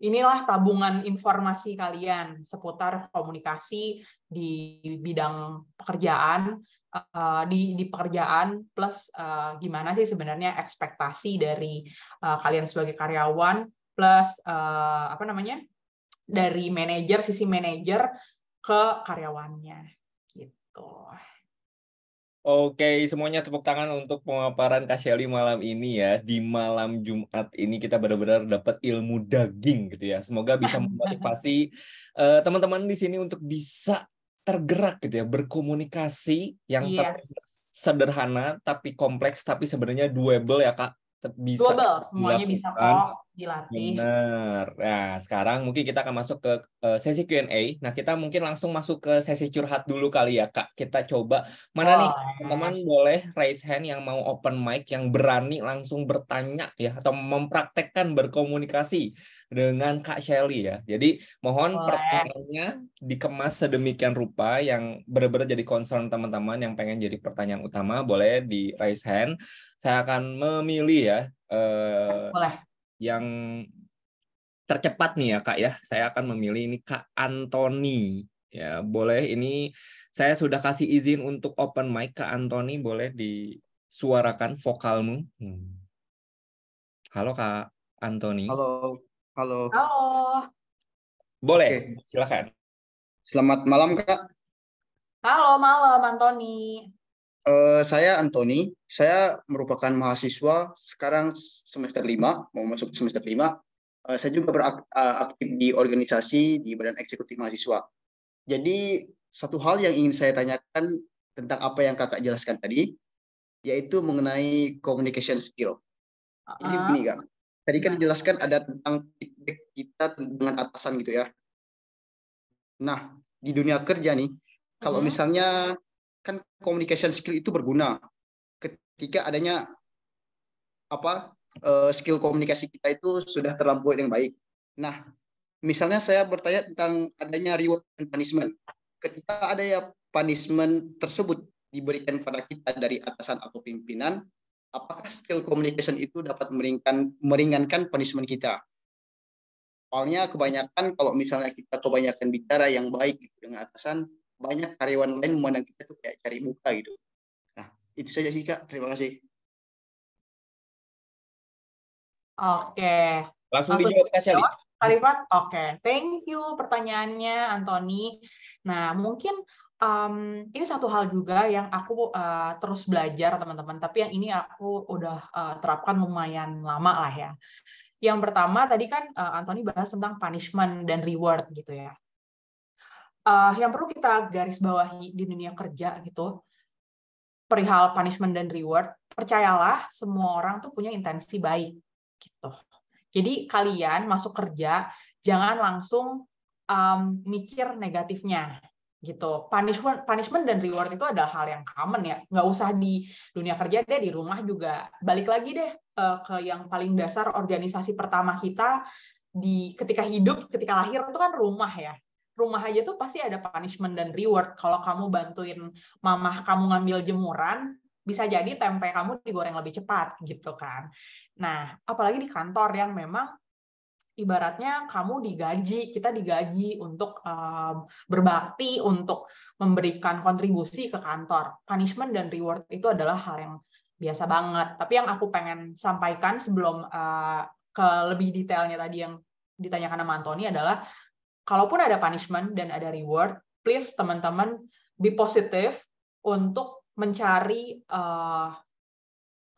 inilah tabungan informasi kalian seputar komunikasi di bidang pekerjaan uh, di di pekerjaan plus uh, gimana sih sebenarnya ekspektasi dari uh, kalian sebagai karyawan plus uh, apa namanya dari manajer sisi manajer ke karyawannya gitu. Oke, semuanya tepuk tangan untuk pemaparan Kak Shelly malam ini ya. Di malam Jumat ini kita benar-benar dapat ilmu daging gitu ya. Semoga bisa memotivasi teman eh, teman-teman di sini untuk bisa tergerak gitu ya, berkomunikasi yang yes. Iya. sederhana tapi kompleks tapi sebenarnya doable ya Kak bisa global semuanya dilakukan. bisa kok dilatih. Benar. Nah, sekarang mungkin kita akan masuk ke eh, sesi Q&A. Nah, kita mungkin langsung masuk ke sesi curhat dulu kali ya, Kak. Kita coba mana oh. nih teman-teman boleh raise hand yang mau open mic yang berani langsung bertanya ya atau mempraktekkan berkomunikasi dengan Kak Shelly ya. Jadi, mohon pertanyaannya dikemas sedemikian rupa yang benar-benar jadi concern teman-teman yang pengen jadi pertanyaan utama boleh di raise hand saya akan memilih ya eh, yang tercepat nih ya kak ya saya akan memilih ini kak Antoni ya boleh ini saya sudah kasih izin untuk open mic kak Antoni boleh disuarakan vokalmu hmm. halo kak Antoni halo halo halo boleh okay. silakan selamat malam kak halo malam Antoni Eh, saya Antoni, saya merupakan mahasiswa sekarang semester 5, mau masuk semester 5. Uh, eh, saya juga beraktif eh, di organisasi di Badan Eksekutif Mahasiswa. Jadi satu hal yang ingin saya tanyakan tentang apa yang kakak jelaskan tadi, yaitu mengenai communication skill. Jadi ah. begini kak, tadi kan nah. dijelaskan ada tentang feedback kita dengan atasan gitu ya. Nah, di dunia kerja nih, kalau mm-hmm. misalnya kan communication skill itu berguna ketika adanya apa eh, skill komunikasi kita itu sudah terlampaui dengan baik. Nah, misalnya saya bertanya tentang adanya reward and punishment. Ketika ada ya punishment tersebut diberikan pada kita dari atasan atau pimpinan, apakah skill communication itu dapat meringankan meringankan punishment kita? Soalnya kebanyakan kalau misalnya kita kebanyakan bicara yang baik gitu dengan atasan, banyak karyawan lain memandang kita tuh kayak cari muka gitu. Nah, itu saja sih Kak. Terima kasih. Oke. Langsung, Langsung dijawab Kak Shelly. Kalimat, oke. Okay. Thank you pertanyaannya, Anthony. Nah, mungkin um, ini satu hal juga yang aku uh, terus belajar, teman-teman. Tapi yang ini aku udah uh, terapkan lumayan lama lah ya. Yang pertama tadi kan uh, Anthony bahas tentang punishment dan reward gitu ya uh, yang perlu kita garis bawahi di dunia kerja gitu perihal punishment dan reward percayalah semua orang tuh punya intensi baik gitu jadi kalian masuk kerja jangan langsung um, mikir negatifnya gitu punishment punishment dan reward itu adalah hal yang common ya nggak usah di dunia kerja deh di rumah juga balik lagi deh uh, ke yang paling dasar organisasi pertama kita di ketika hidup ketika lahir itu kan rumah ya rumah aja tuh pasti ada punishment dan reward. Kalau kamu bantuin mamah kamu ngambil jemuran, bisa jadi tempe kamu digoreng lebih cepat gitu kan. Nah, apalagi di kantor yang memang ibaratnya kamu digaji, kita digaji untuk um, berbakti, untuk memberikan kontribusi ke kantor. Punishment dan reward itu adalah hal yang biasa banget. Tapi yang aku pengen sampaikan sebelum uh, ke lebih detailnya tadi yang ditanyakan sama Antoni adalah kalaupun ada punishment dan ada reward, please teman-teman be positif untuk mencari uh, eh,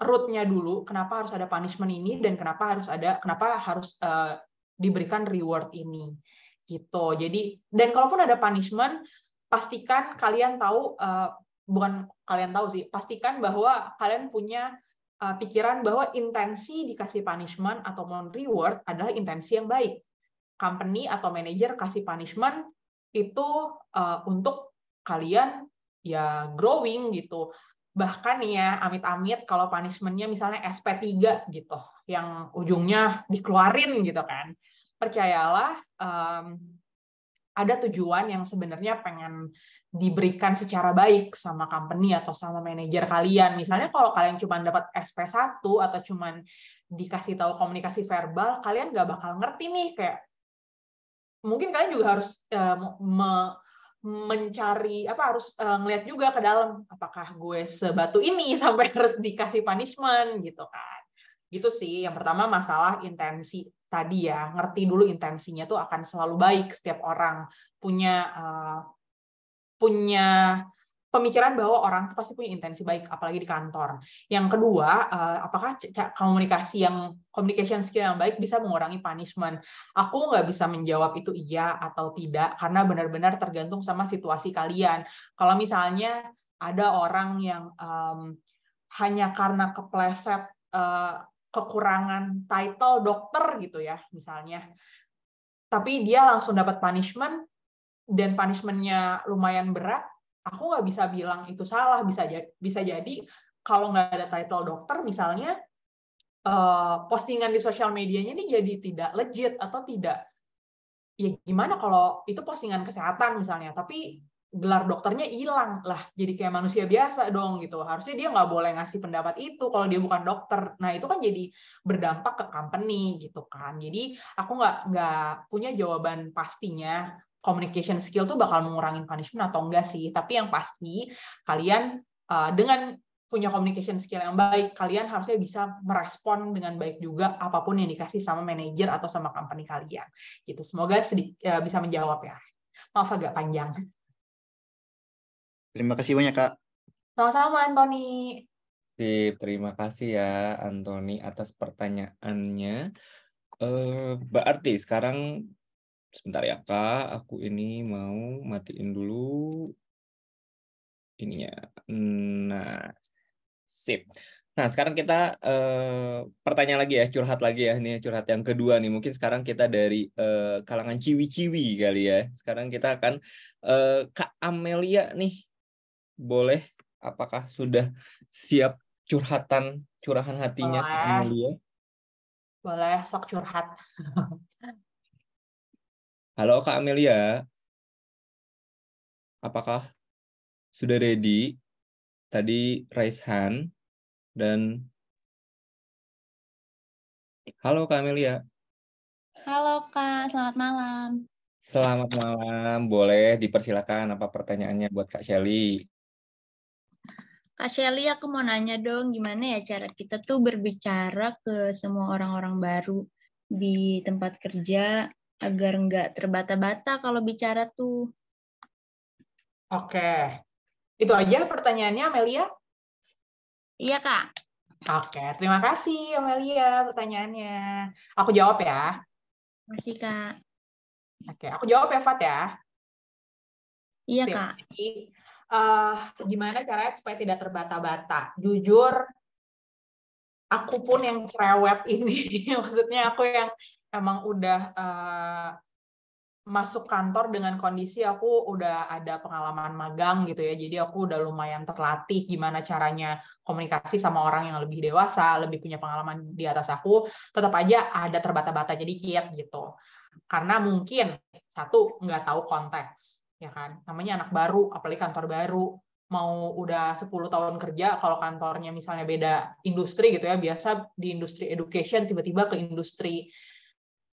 rootnya dulu kenapa harus ada punishment ini dan kenapa harus ada kenapa harus uh, diberikan reward ini gitu jadi dan kalaupun ada punishment pastikan kalian tahu uh, bukan kalian tahu sih pastikan bahwa kalian punya pikiran bahwa intensi dikasih punishment atau non reward adalah intensi yang baik company atau manager kasih punishment itu uh, untuk kalian ya growing gitu bahkan ya amit-amit kalau punishmentnya misalnya SP3 gitu yang ujungnya dikeluarin gitu kan percayalah um, ada tujuan yang sebenarnya pengen diberikan secara baik sama company atau sama manajer kalian. Misalnya kalau kalian cuma dapat SP1 atau cuma dikasih tahu komunikasi verbal, kalian nggak bakal ngerti nih kayak mungkin kalian juga harus uh, mencari apa harus uh, eh, ngelihat juga ke dalam apakah gue sebatu ini sampai harus dikasih punishment gitu kan gitu sih yang pertama masalah intensi tadi ya ngerti dulu intensinya tuh akan selalu baik setiap orang punya uh, punya pemikiran bahwa orang itu pasti punya intensi baik, apalagi di kantor. Yang kedua, eh, apakah komunikasi yang communication skill yang baik bisa mengurangi punishment? Aku nggak bisa menjawab itu iya atau tidak karena benar-benar tergantung sama situasi kalian. Kalau misalnya ada orang yang um, hanya karena kepleset uh, kekurangan title dokter gitu ya misalnya, tapi dia langsung dapat punishment dan punishmentnya lumayan berat aku nggak bisa bilang itu salah bisa jadi bisa jadi kalau nggak ada title dokter misalnya eh, postingan di sosial medianya ini jadi tidak legit atau tidak ya gimana kalau itu postingan kesehatan misalnya tapi gelar dokternya hilang lah jadi kayak manusia biasa dong gitu harusnya dia nggak boleh ngasih pendapat itu kalau dia bukan dokter nah itu kan jadi berdampak ke company gitu kan jadi aku nggak nggak punya jawaban pastinya communication skill tuh bakal mengurangi punishment atau enggak sih. Tapi yang pasti kalian uh, dengan punya communication skill yang baik, kalian harusnya bisa merespon dengan baik juga apapun yang dikasih sama manajer atau sama company kalian. Gitu. Semoga sedik, uh, bisa menjawab ya. Maaf agak panjang. Terima kasih banyak, Kak. Sama-sama, Antoni. Terima kasih ya, Antoni, atas pertanyaannya. Uh, berarti sekarang Sebentar ya, Kak. Aku ini mau matiin dulu ininya. Nah, sip. Nah, sekarang kita eh, pertanyaan lagi ya, curhat lagi ya. Ini curhat yang kedua nih. Mungkin sekarang kita dari eh, kalangan ciwi-ciwi kali ya. Sekarang kita akan eh, Kak Amelia nih. Boleh apakah sudah siap curhatan curahan hatinya Boleh. Amelia? Boleh sok curhat. Halo Kak Amelia, apakah sudah ready? Tadi raise hand dan halo Kak Amelia. Halo Kak, selamat malam. Selamat malam, boleh dipersilakan apa pertanyaannya buat Kak Shelly. Kak Shelly, aku mau nanya dong, gimana ya cara kita tuh berbicara ke semua orang-orang baru di tempat kerja agar nggak terbata-bata kalau bicara tuh. Oke, itu aja pertanyaannya Amelia. Iya kak. Oke, terima kasih Amelia pertanyaannya. Aku jawab ya. Masih kak. Oke, aku jawab ya Fat ya. Iya kak. uh, gimana caranya supaya tidak terbata-bata? Jujur, aku pun yang cerewet ini maksudnya aku yang emang udah uh, masuk kantor dengan kondisi aku udah ada pengalaman magang gitu ya. Jadi aku udah lumayan terlatih gimana caranya komunikasi sama orang yang lebih dewasa, lebih punya pengalaman di atas aku. Tetap aja ada terbata bata jadi kiat gitu. Karena mungkin satu nggak tahu konteks ya kan. Namanya anak baru, apalagi kantor baru mau udah 10 tahun kerja kalau kantornya misalnya beda industri gitu ya biasa di industri education tiba-tiba ke industri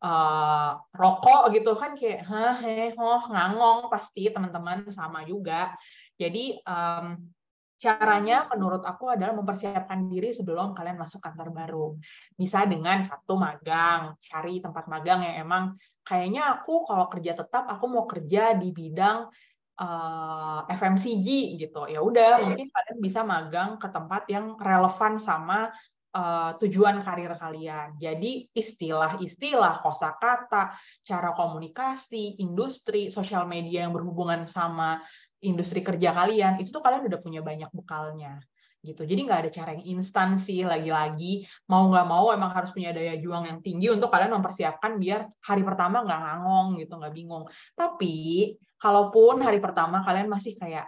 Eh, rokok gitu kan kayak hah heh oh, ngangong pasti teman-teman sama juga jadi um, caranya menurut aku adalah mempersiapkan diri sebelum kalian masuk kantor baru bisa dengan satu magang cari tempat magang yang emang kayaknya aku kalau kerja tetap aku mau kerja di bidang Uh, eh, FMCG gitu ya udah mungkin kalian bisa magang ke tempat yang relevan sama uh, tujuan karir kalian. Jadi istilah-istilah, kosakata, cara komunikasi, industri, sosial media yang berhubungan sama industri kerja kalian, itu tuh kalian udah punya banyak bekalnya gitu. Jadi nggak ada cara yang instan sih lagi-lagi mau nggak mau emang harus punya daya juang yang tinggi untuk kalian mempersiapkan biar hari pertama nggak ngangong gitu, nggak bingung. Tapi kalaupun hari pertama kalian masih kayak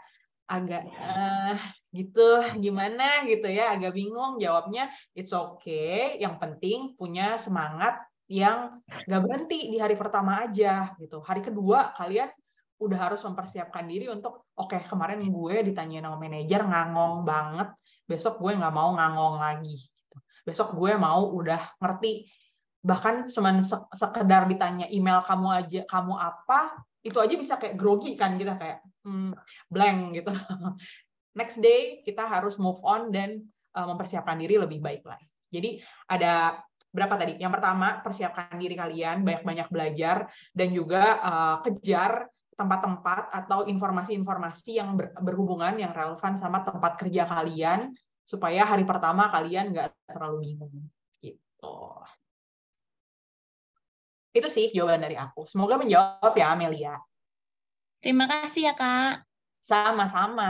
agak uh, gitu gimana gitu ya agak bingung jawabnya it's okay yang penting punya semangat yang gak berhenti di hari pertama aja gitu hari kedua kalian udah harus mempersiapkan diri untuk oke okay, kemarin gue ditanya sama manajer ngangong banget besok gue nggak mau ngangong lagi gitu. besok gue mau udah ngerti bahkan cuma sekedar ditanya email kamu aja kamu apa itu aja bisa kayak grogi kan kita kayak hmm, blank gitu next day kita harus move on dan uh, mempersiapkan diri lebih baik lagi. Jadi ada berapa tadi? Yang pertama, persiapkan diri kalian, banyak-banyak belajar dan juga uh, kejar tempat-tempat atau informasi-informasi yang ber, berhubungan yang relevan sama tempat kerja kalian supaya hari pertama kalian nggak terlalu bingung gitu. Itu sih jawaban dari aku. Semoga menjawab ya Amelia. Terima kasih ya Kak. Sama-sama.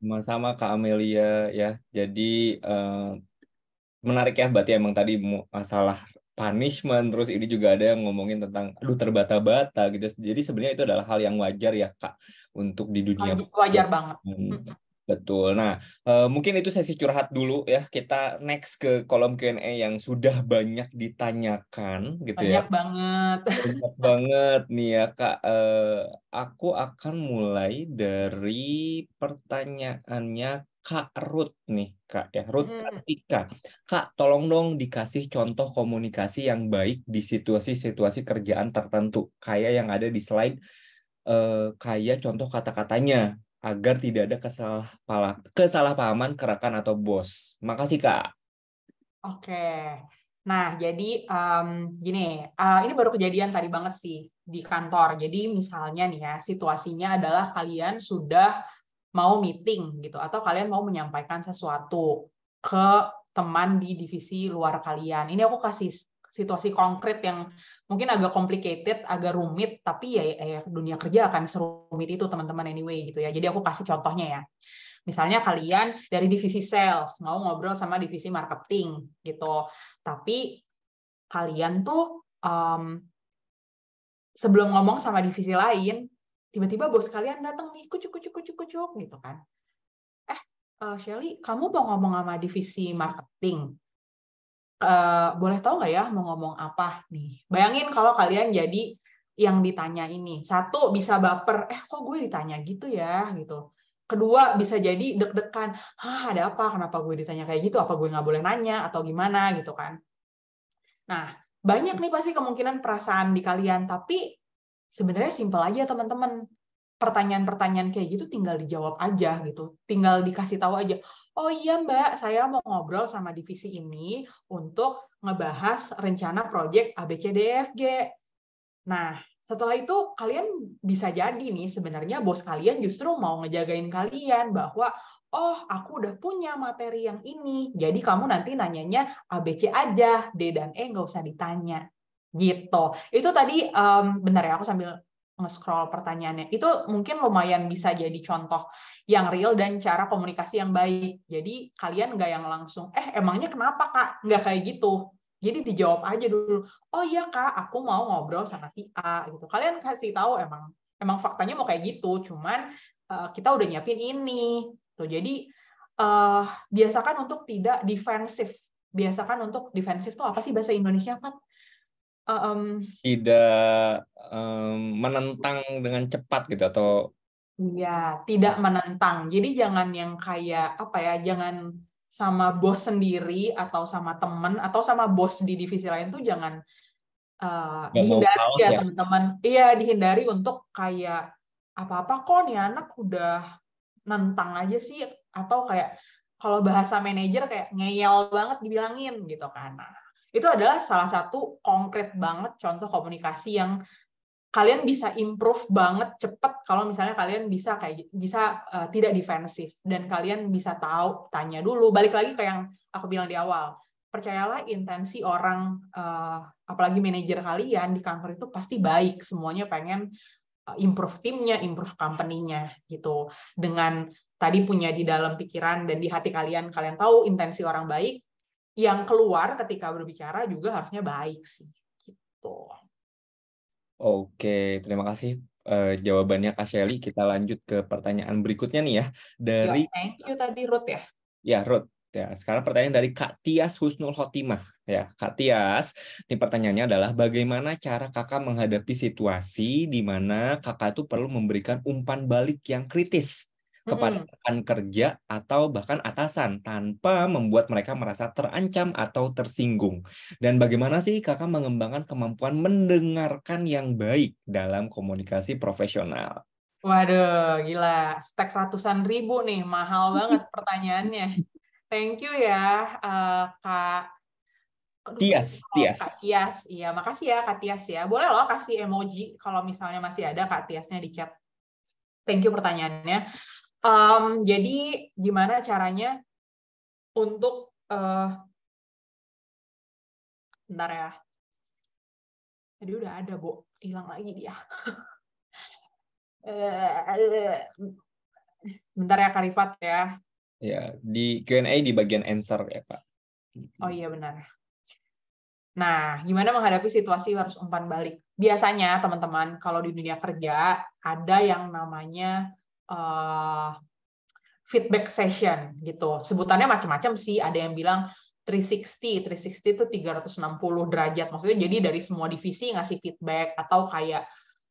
Sama-sama Kak Amelia ya. Jadi uh, menarik ya berarti emang tadi masalah punishment terus ini juga ada yang ngomongin tentang aduh terbata-bata gitu. Jadi sebenarnya itu adalah hal yang wajar ya Kak untuk di dunia wajar, ya. banget. Hmm. Betul. Nah, uh, mungkin itu sesi curhat dulu ya. Kita next ke kolom Q&A yang sudah banyak ditanyakan gitu banyak ya. Banyak banget. Banyak banget nih ya, Kak. Uh, aku akan mulai dari pertanyaannya Kak Ruth nih, Kak ya. Ruth hmm. Kartika. Kak, tolong dong dikasih contoh komunikasi yang baik di situasi-situasi kerjaan tertentu. Kayak yang ada di slide uh, kayak contoh kata-katanya agar tidak ada kesalah kesalahpahaman ke atau bos. Makasih kak. Oke. Nah jadi um, gini, uh, ini baru kejadian tadi banget sih di kantor. Jadi misalnya nih ya situasinya adalah kalian sudah mau meeting gitu atau kalian mau menyampaikan sesuatu ke teman di divisi luar kalian. Ini aku kasih situasi konkret yang mungkin agak complicated, agak rumit, tapi ya, ya, ya dunia kerja akan serumit itu teman-teman anyway gitu ya. Jadi aku kasih contohnya ya. Misalnya kalian dari divisi sales mau ngobrol sama divisi marketing gitu, tapi kalian tuh um, sebelum ngomong sama divisi lain, tiba-tiba bos kalian datang nih kucuk kucuk kucuk kucuk gitu kan. Eh, uh, eh, Shelly, kamu mau ngomong sama divisi marketing? uh, boleh tahu nggak ya mau ngomong apa nih? Bayangin kalau kalian jadi yang ditanya ini. Satu bisa baper, eh kok gue ditanya gitu ya gitu. Kedua bisa jadi deg-degan, hah ada apa? Kenapa gue ditanya kayak gitu? Apa gue nggak boleh nanya atau gimana gitu kan? Nah banyak nih pasti kemungkinan perasaan di kalian, tapi sebenarnya simpel aja teman-teman pertanyaan-pertanyaan kayak gitu tinggal dijawab aja gitu, tinggal dikasih tahu aja. Oh iya Mbak, saya mau ngobrol sama divisi ini untuk ngebahas rencana proyek ABCDFG. E, nah, setelah itu kalian bisa jadi nih sebenarnya bos kalian justru mau ngejagain kalian bahwa oh aku udah punya materi yang ini, jadi kamu nanti nanyanya ABC aja, D dan E nggak usah ditanya gitu. Itu tadi um, benar ya aku sambil nge-scroll pertanyaannya. Itu mungkin lumayan bisa jadi contoh yang real dan cara komunikasi yang baik. Jadi kalian nggak yang langsung, eh emangnya kenapa kak? Nggak kayak gitu. Jadi dijawab aja dulu, oh iya kak, aku mau ngobrol sama si A gitu. Kalian kasih tahu emang emang faktanya mau kayak gitu, cuman uh, kita udah nyiapin ini. Tuh jadi uh, biasakan untuk tidak defensif. Biasakan untuk defensif tuh apa sih bahasa Indonesia, Pat? um, tidak um, menentang dengan cepat gitu atau Iya, tidak menentang. Jadi jangan yang kayak apa ya, jangan sama bos sendiri atau sama temen atau sama bos di divisi lain tuh jangan uh, eh, dihindari ya, ya. teman-teman. Iya, dihindari untuk kayak apa-apa kok nih anak udah nentang aja sih atau kayak kalau bahasa manajer kayak ngeyel banget dibilangin gitu kan. Nah, itu adalah salah satu konkret banget contoh komunikasi yang kalian bisa improve banget cepet kalau misalnya kalian bisa kayak bisa uh, tidak defensif dan kalian bisa tahu tanya dulu balik lagi ke yang aku bilang di awal percayalah intensi orang uh, apalagi manajer kalian di kantor itu pasti baik semuanya pengen eh, improve timnya, improve company-nya gitu. Dengan tadi punya di dalam pikiran dan di hati kalian, kalian tahu intensi orang baik, yang keluar ketika berbicara juga harusnya baik sih gitu. Oke, terima kasih uh, jawabannya Kak Shelly. Kita lanjut ke pertanyaan berikutnya nih ya, ya dari Yo, thank you tadi Ruth ya. Ya, Ruth. Ya, sekarang pertanyaan dari Kak Tias Husnul Khotimah. Ya, Kak Tias, ini pertanyaannya adalah bagaimana cara kakak menghadapi situasi di mana kakak itu perlu memberikan umpan balik yang kritis kepada hmm. rekan kerja atau bahkan atasan tanpa membuat mereka merasa terancam atau tersinggung. Dan bagaimana sih kakak mengembangkan kemampuan mendengarkan yang baik dalam komunikasi profesional? Waduh, gila. Stek ratusan ribu nih, mahal banget pertanyaannya. Thank you ya, uh, Kak Tias, Tias. Kak Tias, iya makasih ya Kak Tias ya. Boleh loh kasih emoji kalau misalnya masih ada Kak Tiasnya di chat. Thank you pertanyaannya. Um, jadi gimana caranya untuk uh, bentar ya. Tadi udah ada, Bu. Hilang lagi dia. bentar ya Karifat ya. Ya, di Q&A di bagian answer ya, Pak. Oh iya benar. Nah, gimana menghadapi situasi harus umpan balik? Biasanya teman-teman kalau di dunia kerja ada yang namanya uh, feedback session gitu. Sebutannya macam-macam sih, ada yang bilang 360, 360 itu 360 derajat. Maksudnya jadi dari semua divisi ngasih feedback atau kayak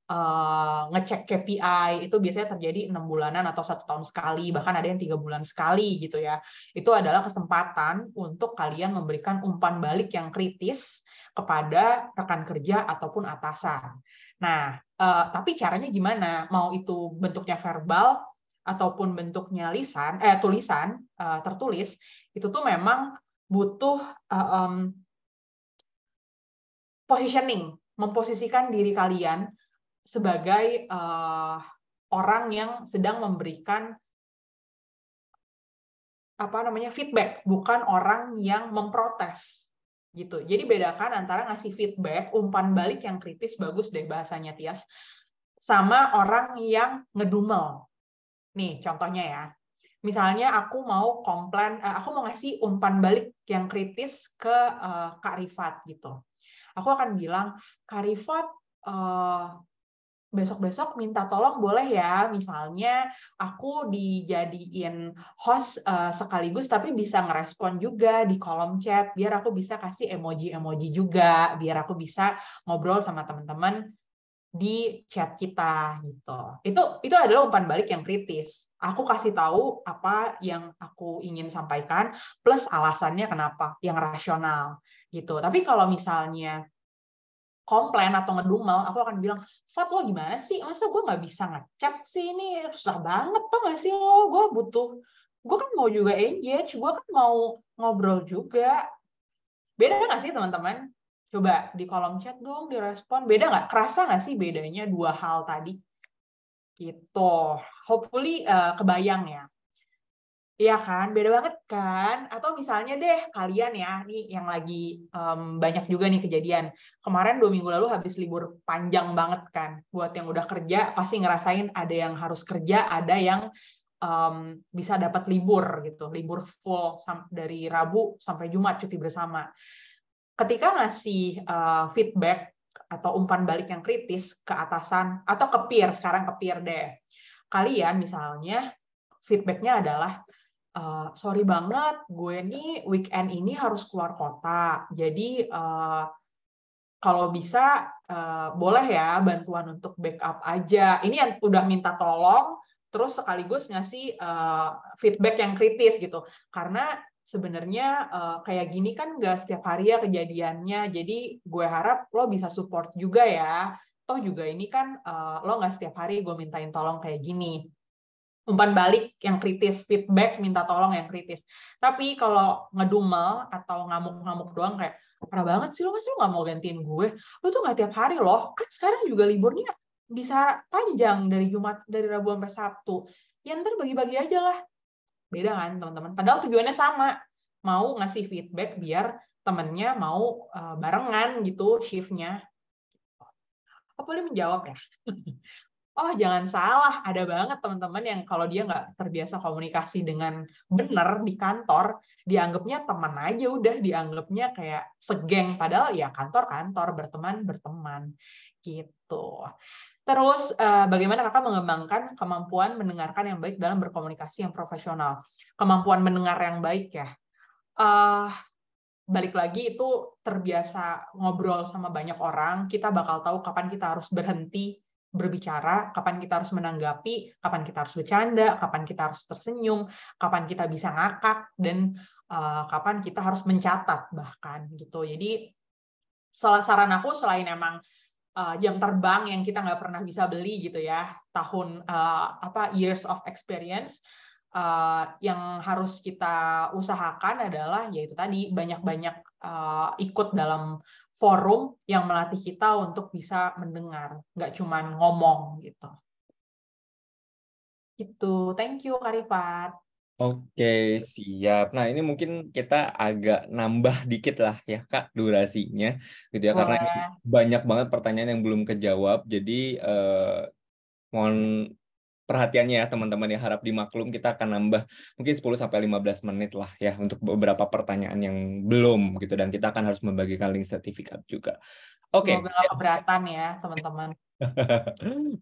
uh, ngecek KPI itu biasanya terjadi enam bulanan atau satu tahun sekali, bahkan ada yang tiga bulan sekali gitu ya. Itu adalah kesempatan untuk kalian memberikan umpan balik yang kritis kepada rekan kerja ataupun atasan. Nah, Uh, tapi caranya gimana? Mau itu bentuknya verbal ataupun bentuknya lisan, eh tulisan uh, tertulis, itu tuh memang butuh uh, um, positioning, memposisikan diri kalian sebagai uh, orang yang sedang memberikan apa namanya feedback, bukan orang yang memprotes gitu. Jadi bedakan antara ngasih feedback, umpan balik yang kritis bagus deh bahasanya Tias, sama orang yang ngedumel. Nih contohnya ya. Misalnya aku mau komplain, eh, aku mau ngasih umpan balik yang kritis ke uh, Kak Rifat gitu. Aku akan bilang, Kak Rifat uh, besok-besok minta tolong boleh ya misalnya aku dijadiin host uh, sekaligus tapi bisa ngerespon juga di kolom chat biar aku bisa kasih emoji-emoji juga biar aku bisa ngobrol sama teman-teman di chat kita gitu itu itu adalah umpan balik yang kritis aku kasih tahu apa yang aku ingin sampaikan plus alasannya kenapa yang rasional gitu tapi kalau misalnya komplain atau ngedumel, aku akan bilang, Fat lo gimana sih? Masa gue gak bisa ngechat sih? Ini susah banget tau gak sih lo? Gue butuh, gue kan mau juga engage, gue kan mau ngobrol juga. Beda gak sih teman-teman? Coba di kolom chat dong direspon. Beda gak? Kerasa gak sih bedanya dua hal tadi? Gitu. Hopefully uh, kebayang ya. Iya kan, beda banget kan? Atau misalnya deh kalian ya, nih yang lagi um, banyak juga nih kejadian. Kemarin dua minggu lalu habis libur panjang banget kan. Buat yang udah kerja pasti ngerasain ada yang harus kerja, ada yang um, bisa dapat libur gitu, libur full dari Rabu sampai Jumat cuti bersama. Ketika ngasih uh, feedback atau umpan balik yang kritis ke atasan atau ke peer, sekarang ke peer deh. Kalian misalnya feedbacknya adalah uh, sorry banget, gue ini weekend ini harus keluar kota. Jadi uh, kalau bisa uh, boleh ya bantuan untuk backup aja. Ini yang udah minta tolong, terus sekaligus ngasih uh, feedback yang kritis gitu. Karena sebenarnya uh, kayak gini kan gak setiap hari ya kejadiannya. Jadi gue harap lo bisa support juga ya. Toh juga ini kan uh, lo gak setiap hari gue mintain tolong kayak gini umpan balik yang kritis, feedback, minta tolong yang kritis. Tapi kalau ngedumel atau ngamuk-ngamuk doang kayak, parah banget sih lo, masih lo nggak mau gantiin gue? Lo tuh nggak tiap hari loh, kan sekarang juga liburnya bisa panjang dari Jumat, dari Rabu sampai Sabtu. Ya ntar bagi-bagi aja lah. Beda kan teman-teman? Padahal tujuannya sama. Mau ngasih feedback biar temennya mau eh, barengan gitu shiftnya. Apa boleh menjawab ya? oh jangan salah ada banget teman-teman yang kalau dia nggak terbiasa komunikasi dengan benar di kantor dianggapnya teman aja udah dianggapnya kayak segeng padahal ya kantor-kantor berteman berteman gitu terus eh, bagaimana kakak mengembangkan kemampuan mendengarkan yang baik dalam berkomunikasi yang profesional kemampuan mendengar yang baik ya uh, balik lagi itu terbiasa ngobrol sama banyak orang, kita bakal tahu kapan kita harus berhenti berbicara, kapan kita harus menanggapi, kapan kita harus bercanda, kapan kita harus tersenyum, kapan kita bisa ngakak, dan uh, kapan kita harus mencatat bahkan gitu. Jadi salah saran aku selain emang uh, jam terbang yang kita nggak pernah bisa beli gitu ya, tahun uh, apa years of experience, uh, yang harus kita usahakan adalah yaitu tadi banyak-banyak uh, ikut dalam forum yang melatih kita untuk bisa mendengar, nggak cuma ngomong gitu. Itu, thank you Karifat. Oke, siap. Nah, ini mungkin kita agak nambah dikit lah ya, Kak, durasinya. Gitu ya, karena banyak banget pertanyaan yang belum kejawab. Jadi, eh, mohon perhatiannya ya teman-teman yang harap dimaklum kita akan nambah mungkin 10 sampai 15 menit lah ya untuk beberapa pertanyaan yang belum gitu dan kita akan harus membagikan link sertifikat juga. Oke. Okay. Semoga keberatan ya teman-teman.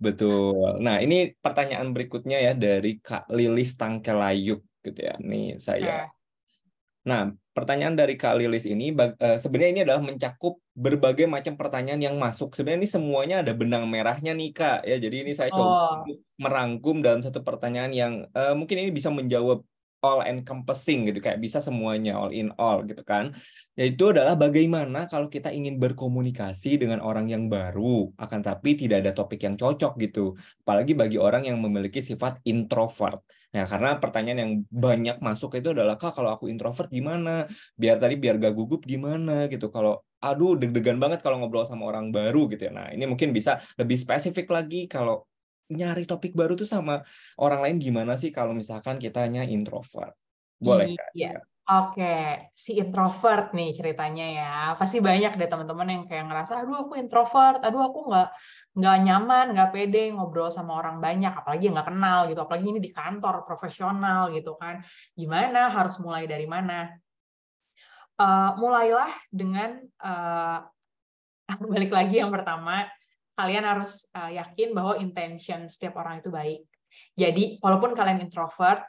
Betul. Nah, ini pertanyaan berikutnya ya dari Kak Lilis Tangkelayuk gitu ya. Nih saya. Nah, nah pertanyaan dari Kak Lilis ini eh, sebenarnya ini adalah mencakup berbagai macam pertanyaan yang masuk. Sebenarnya ini semuanya ada benang merahnya nih Kak. Ya, jadi ini saya coba oh. merangkum dalam satu pertanyaan yang uh, mungkin ini bisa menjawab all encompassing gitu kayak bisa semuanya all in all gitu kan. Yaitu adalah bagaimana kalau kita ingin berkomunikasi dengan orang yang baru akan tapi tidak ada topik yang cocok gitu. Apalagi bagi orang yang memiliki sifat introvert ya karena pertanyaan yang banyak masuk itu adalah Kak, kalau aku introvert gimana? Biar tadi biar gak gugup gimana gitu. Kalau aduh deg-degan banget kalau ngobrol sama orang baru gitu ya. Nah, ini mungkin bisa lebih spesifik lagi kalau nyari topik baru tuh sama orang lain gimana sih kalau misalkan kitanya introvert. Boleh Kak? Iya. Ya? Oke, si introvert nih ceritanya ya. Pasti banyak deh teman-teman yang kayak ngerasa, aduh aku introvert, aduh aku nggak nggak nyaman, nggak pede ngobrol sama orang banyak, apalagi nggak kenal gitu, apalagi ini di kantor profesional gitu kan. Gimana? Harus mulai dari mana? Uh, mulailah dengan uh, balik lagi yang pertama, kalian harus uh, yakin bahwa intention setiap orang itu baik. Jadi, walaupun kalian introvert,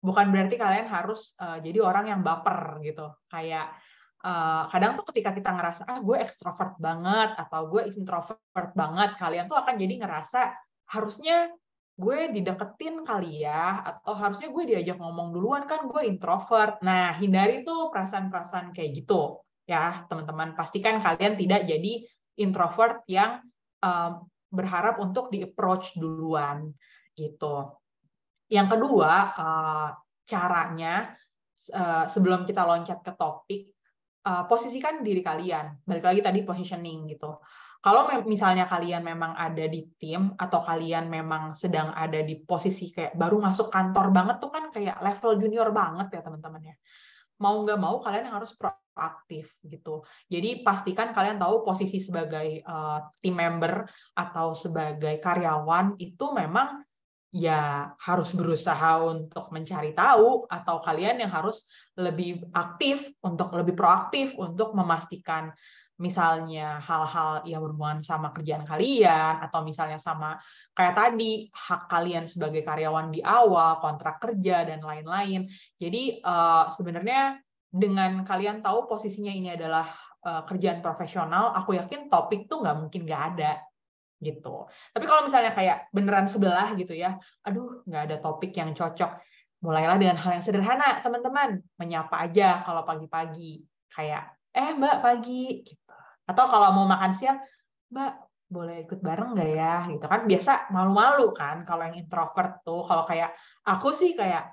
bukan berarti kalian harus uh, jadi orang yang baper gitu kayak uh, kadang tuh ketika kita ngerasa ah gue ekstrovert banget atau gue introvert banget kalian tuh akan jadi ngerasa harusnya gue dideketin kali ya atau harusnya gue diajak ngomong duluan kan gue introvert nah hindari tuh perasaan-perasaan kayak gitu ya teman-teman pastikan kalian tidak jadi introvert yang um, berharap untuk di approach duluan gitu yang kedua, eh, caranya eh, sebelum kita loncat ke topik, eh, posisikan diri kalian. Balik lagi tadi positioning gitu. Kalau misalnya kalian memang ada di tim atau kalian memang sedang ada di posisi kayak baru masuk kantor banget tuh kan kayak level junior banget ya teman-teman ya. Mau nggak mau kalian harus proaktif gitu. Jadi pastikan kalian tahu posisi sebagai uh, team member atau sebagai karyawan itu memang ya harus berusaha untuk mencari tahu atau kalian yang harus lebih aktif untuk lebih proaktif untuk memastikan misalnya hal-hal yang berhubungan sama kerjaan kalian atau misalnya sama kayak tadi hak kalian sebagai karyawan di awal kontrak kerja dan lain-lain jadi eh, sebenarnya dengan kalian tahu posisinya ini adalah uh, kerjaan profesional aku yakin topik tuh nggak mungkin nggak ada gitu. Tapi kalau misalnya kayak beneran sebelah gitu ya, aduh nggak ada topik yang cocok. Mulailah dengan hal yang sederhana, teman-teman. Menyapa aja kalau pagi-pagi. Kayak, eh mbak pagi. Gitu. Atau kalau mau makan siang, mbak boleh ikut bareng nggak ya? Gitu kan biasa malu-malu kan kalau yang introvert tuh. Kalau kayak aku sih kayak,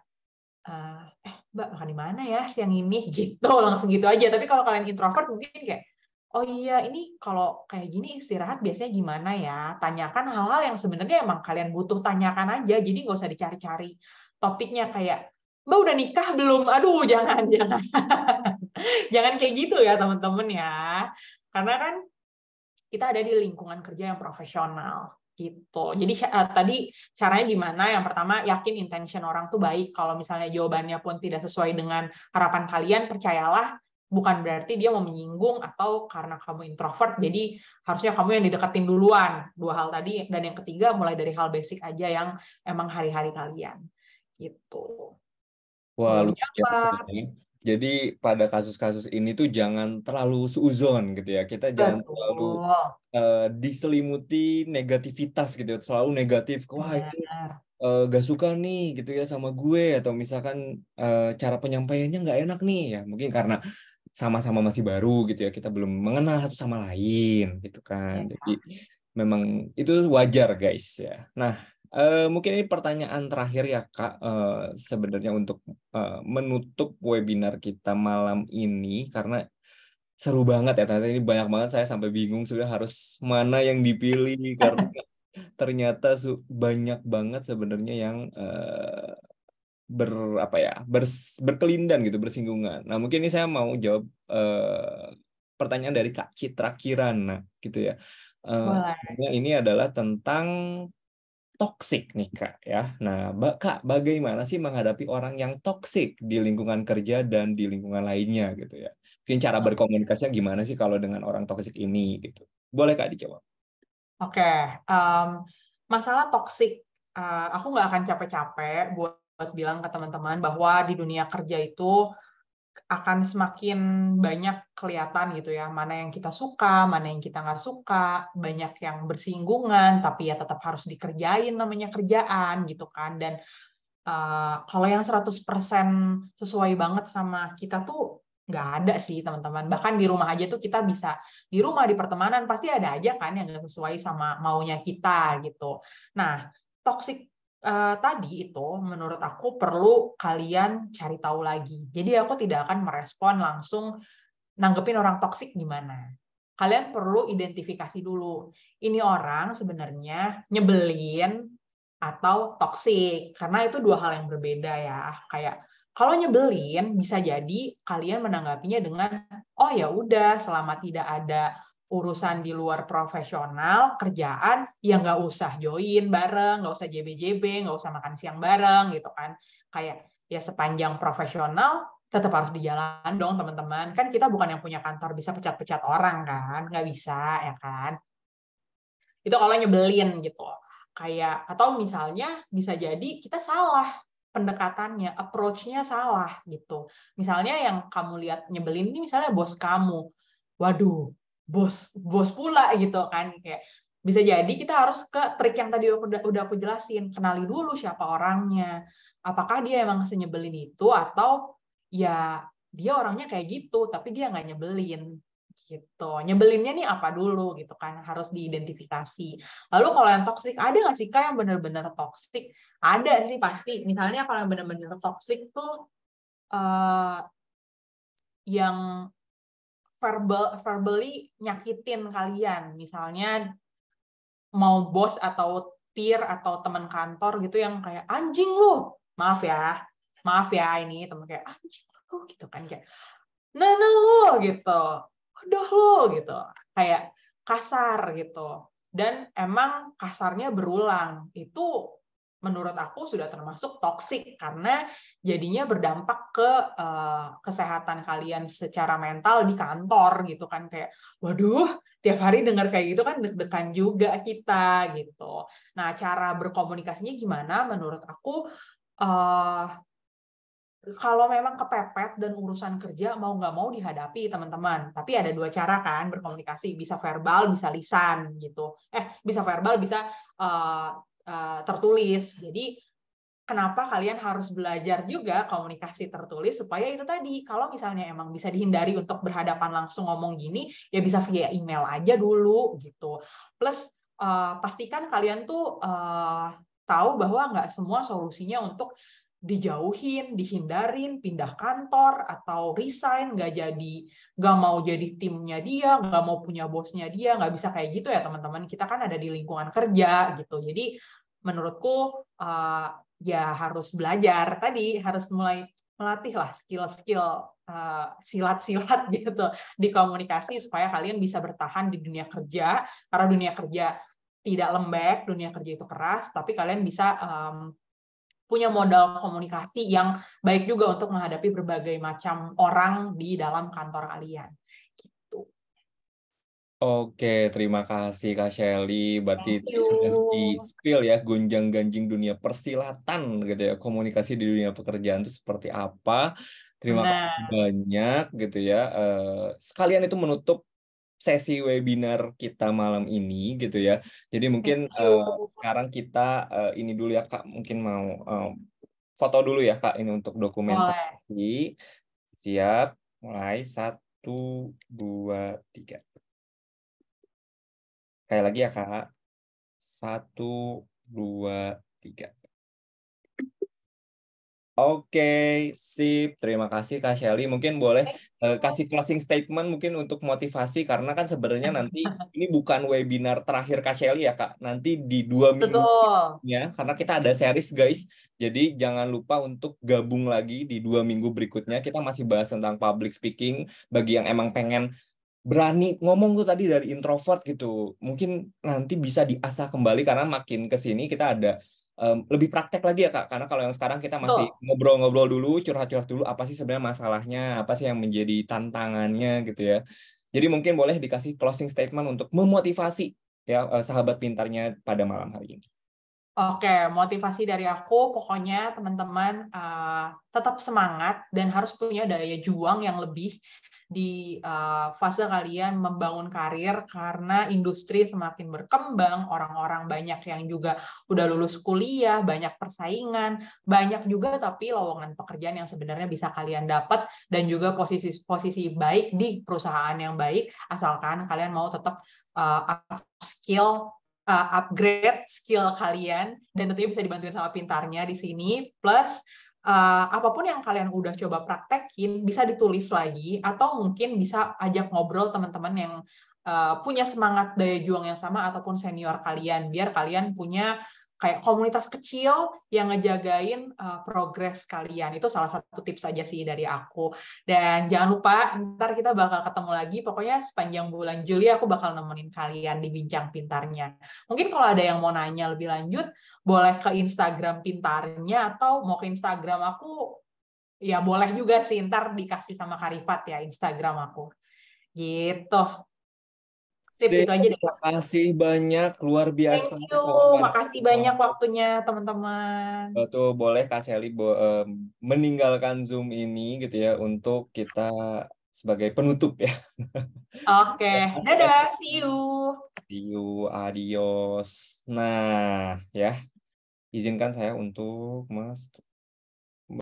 eh, eh mbak makan di mana ya siang ini? Gitu, langsung gitu aja. Tapi kalau kalian introvert mungkin kayak, oh iya ini kalau kayak gini istirahat biasanya gimana ya? Tanyakan hal-hal yang sebenarnya emang kalian butuh tanyakan aja, jadi nggak usah dicari-cari. Topiknya kayak, Mbak udah nikah belum? Aduh, jangan, jangan. jangan kayak gitu ya teman-teman ya. Karena kan kita ada di lingkungan kerja yang profesional gitu. Jadi uh, tadi caranya gimana? Yang pertama yakin intention orang tuh baik. Kalau misalnya jawabannya pun tidak sesuai dengan harapan kalian, percayalah bukan berarti dia mau menyinggung atau karena kamu introvert jadi harusnya kamu yang dideketin duluan dua hal tadi dan yang ketiga mulai dari hal basic aja yang emang hari-hari kalian gitu wah lu jadi pada kasus-kasus ini tuh jangan terlalu suzon gitu ya. Kita jangan terlalu uh, diselimuti negativitas gitu. Ya. Selalu negatif. Wah ini uh, eh, gak suka nih gitu ya sama gue atau misalkan uh, cara penyampaiannya nggak enak nih ya. Mungkin karena sama-sama masih baru gitu ya kita belum mengenal satu sama lain gitu kan iya, jadi memang itu wajar guys ya nah uh, mungkin ini pertanyaan terakhir ya kak uh, sebenarnya untuk uh, menutup webinar kita malam ini karena seru banget ya ternyata ini banyak banget saya sampai bingung sudah harus mana yang dipilih karena ternyata banyak banget sebenarnya yang uh, ber apa ya ber, berkelindan gitu bersinggungan. Nah mungkin ini saya mau jawab uh, pertanyaan dari Kak Citra Kirana gitu ya. Uh, ini adalah tentang toksik nih kak ya. Nah kak bagaimana sih menghadapi orang yang toksik di lingkungan kerja dan di lingkungan lainnya gitu ya? Mungkin cara berkomunikasinya gimana sih kalau dengan orang toksik ini gitu? Boleh kak dijawab? Oke, okay. um, mmm, masalah toksik, uh, eh, aku nggak akan capek-capek buat buat bilang ke teman-teman bahwa di dunia kerja itu akan semakin banyak kelihatan gitu ya mana yang kita suka mana yang kita nggak suka banyak yang bersinggungan tapi ya tetap harus dikerjain namanya kerjaan gitu kan dan uh, kalau yang 100% sesuai banget sama kita tuh nggak ada sih teman-teman bahkan di rumah aja tuh kita bisa di rumah di pertemanan pasti ada aja kan yang sesuai sama maunya kita gitu nah toxic Uh, tadi itu menurut aku perlu kalian cari tahu lagi. Jadi aku tidak akan merespon langsung nanggepin orang toksik gimana. Kalian perlu identifikasi dulu. Ini orang sebenarnya nyebelin atau toksik. Karena itu dua hal yang berbeda ya. Kayak kalau nyebelin bisa jadi kalian menanggapinya dengan oh ya udah selama tidak ada urusan di luar profesional, kerjaan, ya nggak usah join bareng, nggak usah JBJB, nggak usah makan siang bareng gitu kan. Kayak ya sepanjang profesional tetap harus dijalan dong teman-teman. Kan kita bukan yang punya kantor bisa pecat-pecat orang kan, nggak bisa ya kan. Itu kalau nyebelin gitu. Kayak atau misalnya bisa jadi kita salah pendekatannya, approach-nya salah gitu. Misalnya yang kamu lihat nyebelin ini misalnya bos kamu. Waduh, bos bos pula gitu kan kayak bisa jadi kita harus ke trik yang tadi udah, udah aku jelasin kenali dulu siapa orangnya apakah dia emang senyebelin itu atau ya dia orangnya kayak gitu tapi dia nggak nyebelin gitu nyebelinnya nih apa dulu gitu kan harus diidentifikasi lalu kalau yang toksik ada nggak sih kak yang benar-benar toksik ada sih pasti misalnya kalau yang benar-benar toksik tuh uh, yang verbal verbally nyakitin kalian misalnya mau bos atau peer atau teman kantor gitu yang kayak anjing lu maaf ya maaf ya ini teman kayak anjing lu gitu kan kayak nana lu gitu udah lu gitu kayak kasar gitu dan emang kasarnya berulang itu menurut aku sudah termasuk toksik karena jadinya berdampak ke uh, kesehatan kalian secara mental di kantor gitu kan kayak waduh tiap hari dengar kayak gitu kan deg-degan juga kita gitu. Nah, cara berkomunikasinya gimana menurut aku uh, kalau memang kepepet dan urusan kerja mau nggak mau dihadapi teman-teman. Tapi ada dua cara kan berkomunikasi, bisa verbal, bisa lisan gitu. Eh bisa verbal, bisa uh, Eh, tertulis. Jadi kenapa kalian harus belajar juga komunikasi tertulis supaya itu tadi kalau misalnya emang bisa dihindari untuk berhadapan langsung ngomong gini ya bisa via email aja dulu gitu plus uh, pastikan kalian tuh uh, tahu bahwa nggak semua solusinya untuk dijauhin, dihindarin, pindah kantor atau resign, nggak jadi, nggak mau jadi timnya dia, nggak mau punya bosnya dia, nggak bisa kayak gitu ya teman-teman. Kita kan ada di lingkungan kerja gitu. Jadi menurutku uh, ya harus belajar tadi, harus mulai melatih lah skill-skill uh, silat-silat gitu di komunikasi supaya kalian bisa bertahan di dunia kerja karena dunia kerja tidak lembek, dunia kerja itu keras, tapi kalian bisa um, punya modal komunikasi yang baik juga untuk menghadapi berbagai macam orang di dalam kantor kalian. Gitu. Oke, terima kasih Kak Shelly. Berarti sudah di-spill ya, gonjang-ganjing dunia persilatan gitu ya, komunikasi di dunia pekerjaan itu seperti apa. Terima nah. kasih banyak gitu ya. Eh, sekalian itu menutup sesi webinar kita malam ini gitu ya. Jadi mungkin uh, sekarang kita uh, ini dulu ya Kak, mungkin mau uh, foto dulu ya Kak ini untuk dokumentasi. Boleh. Siap, mulai satu, dua, tiga. Kayak lagi ya Kak. Satu, dua, tiga. Oke, sip. Terima kasih Kak Shelly. Mungkin boleh uh, kasih closing statement mungkin untuk motivasi karena kan sebenarnya nanti ini bukan webinar terakhir Kak Shelly ya Kak. Nanti di dua minggu ya karena kita ada series guys. Jadi jangan lupa untuk gabung lagi di dua minggu berikutnya. Kita masih bahas tentang public speaking bagi yang emang pengen berani ngomong tuh tadi dari introvert gitu. Mungkin nanti bisa diasah kembali karena makin ke sini kita ada um, lebih praktek lagi ya kak karena kalau yang sekarang kita masih ngobrol-ngobrol dulu curhat-curhat dulu apa sih sebenarnya masalahnya apa sih yang menjadi tantangannya gitu ya jadi mungkin boleh dikasih closing statement untuk memotivasi ya eh, sahabat pintarnya pada malam hari ini Oke, motivasi dari aku pokoknya teman-teman uh, tetap semangat dan harus punya daya juang yang lebih di uh, fase kalian membangun karir karena industri semakin berkembang, orang-orang banyak yang juga udah lulus kuliah, banyak persaingan, banyak juga tapi lowongan pekerjaan yang sebenarnya bisa kalian dapat dan juga posisi-posisi baik di perusahaan yang baik asalkan kalian mau tetap uh, eh, upskill uh, upgrade skill kalian dan tentunya bisa dibantuin sama pintarnya di sini plus uh, apapun yang kalian udah coba praktekin bisa ditulis lagi atau mungkin bisa ajak ngobrol teman-teman yang uh, punya semangat daya juang yang sama ataupun senior kalian biar kalian punya kayak komunitas kecil yang ngejagain uh, progres kalian. Itu salah satu tips aja sih dari aku. Dan jangan lupa ntar kita bakal ketemu lagi. Pokoknya sepanjang bulan Juli aku bakal nemenin kalian di Bincang Pintarnya. Mungkin kalau ada yang mau nanya lebih lanjut, boleh ke Instagram Pintarnya atau mau ke Instagram aku, ya boleh juga sih. Ntar dikasih sama Karifat ya Instagram aku. Gitu. Sip, Sip, itu aja deh. Terima kasih banyak, luar biasa. Thank you, makasih banyak waktunya teman-teman. Betul, boleh Kak Celi bo uh, meninggalkan Zoom ini gitu ya untuk kita sebagai penutup ya. Oke, okay. dadah, see you. See you, adios. Nah, ya, izinkan saya untuk mas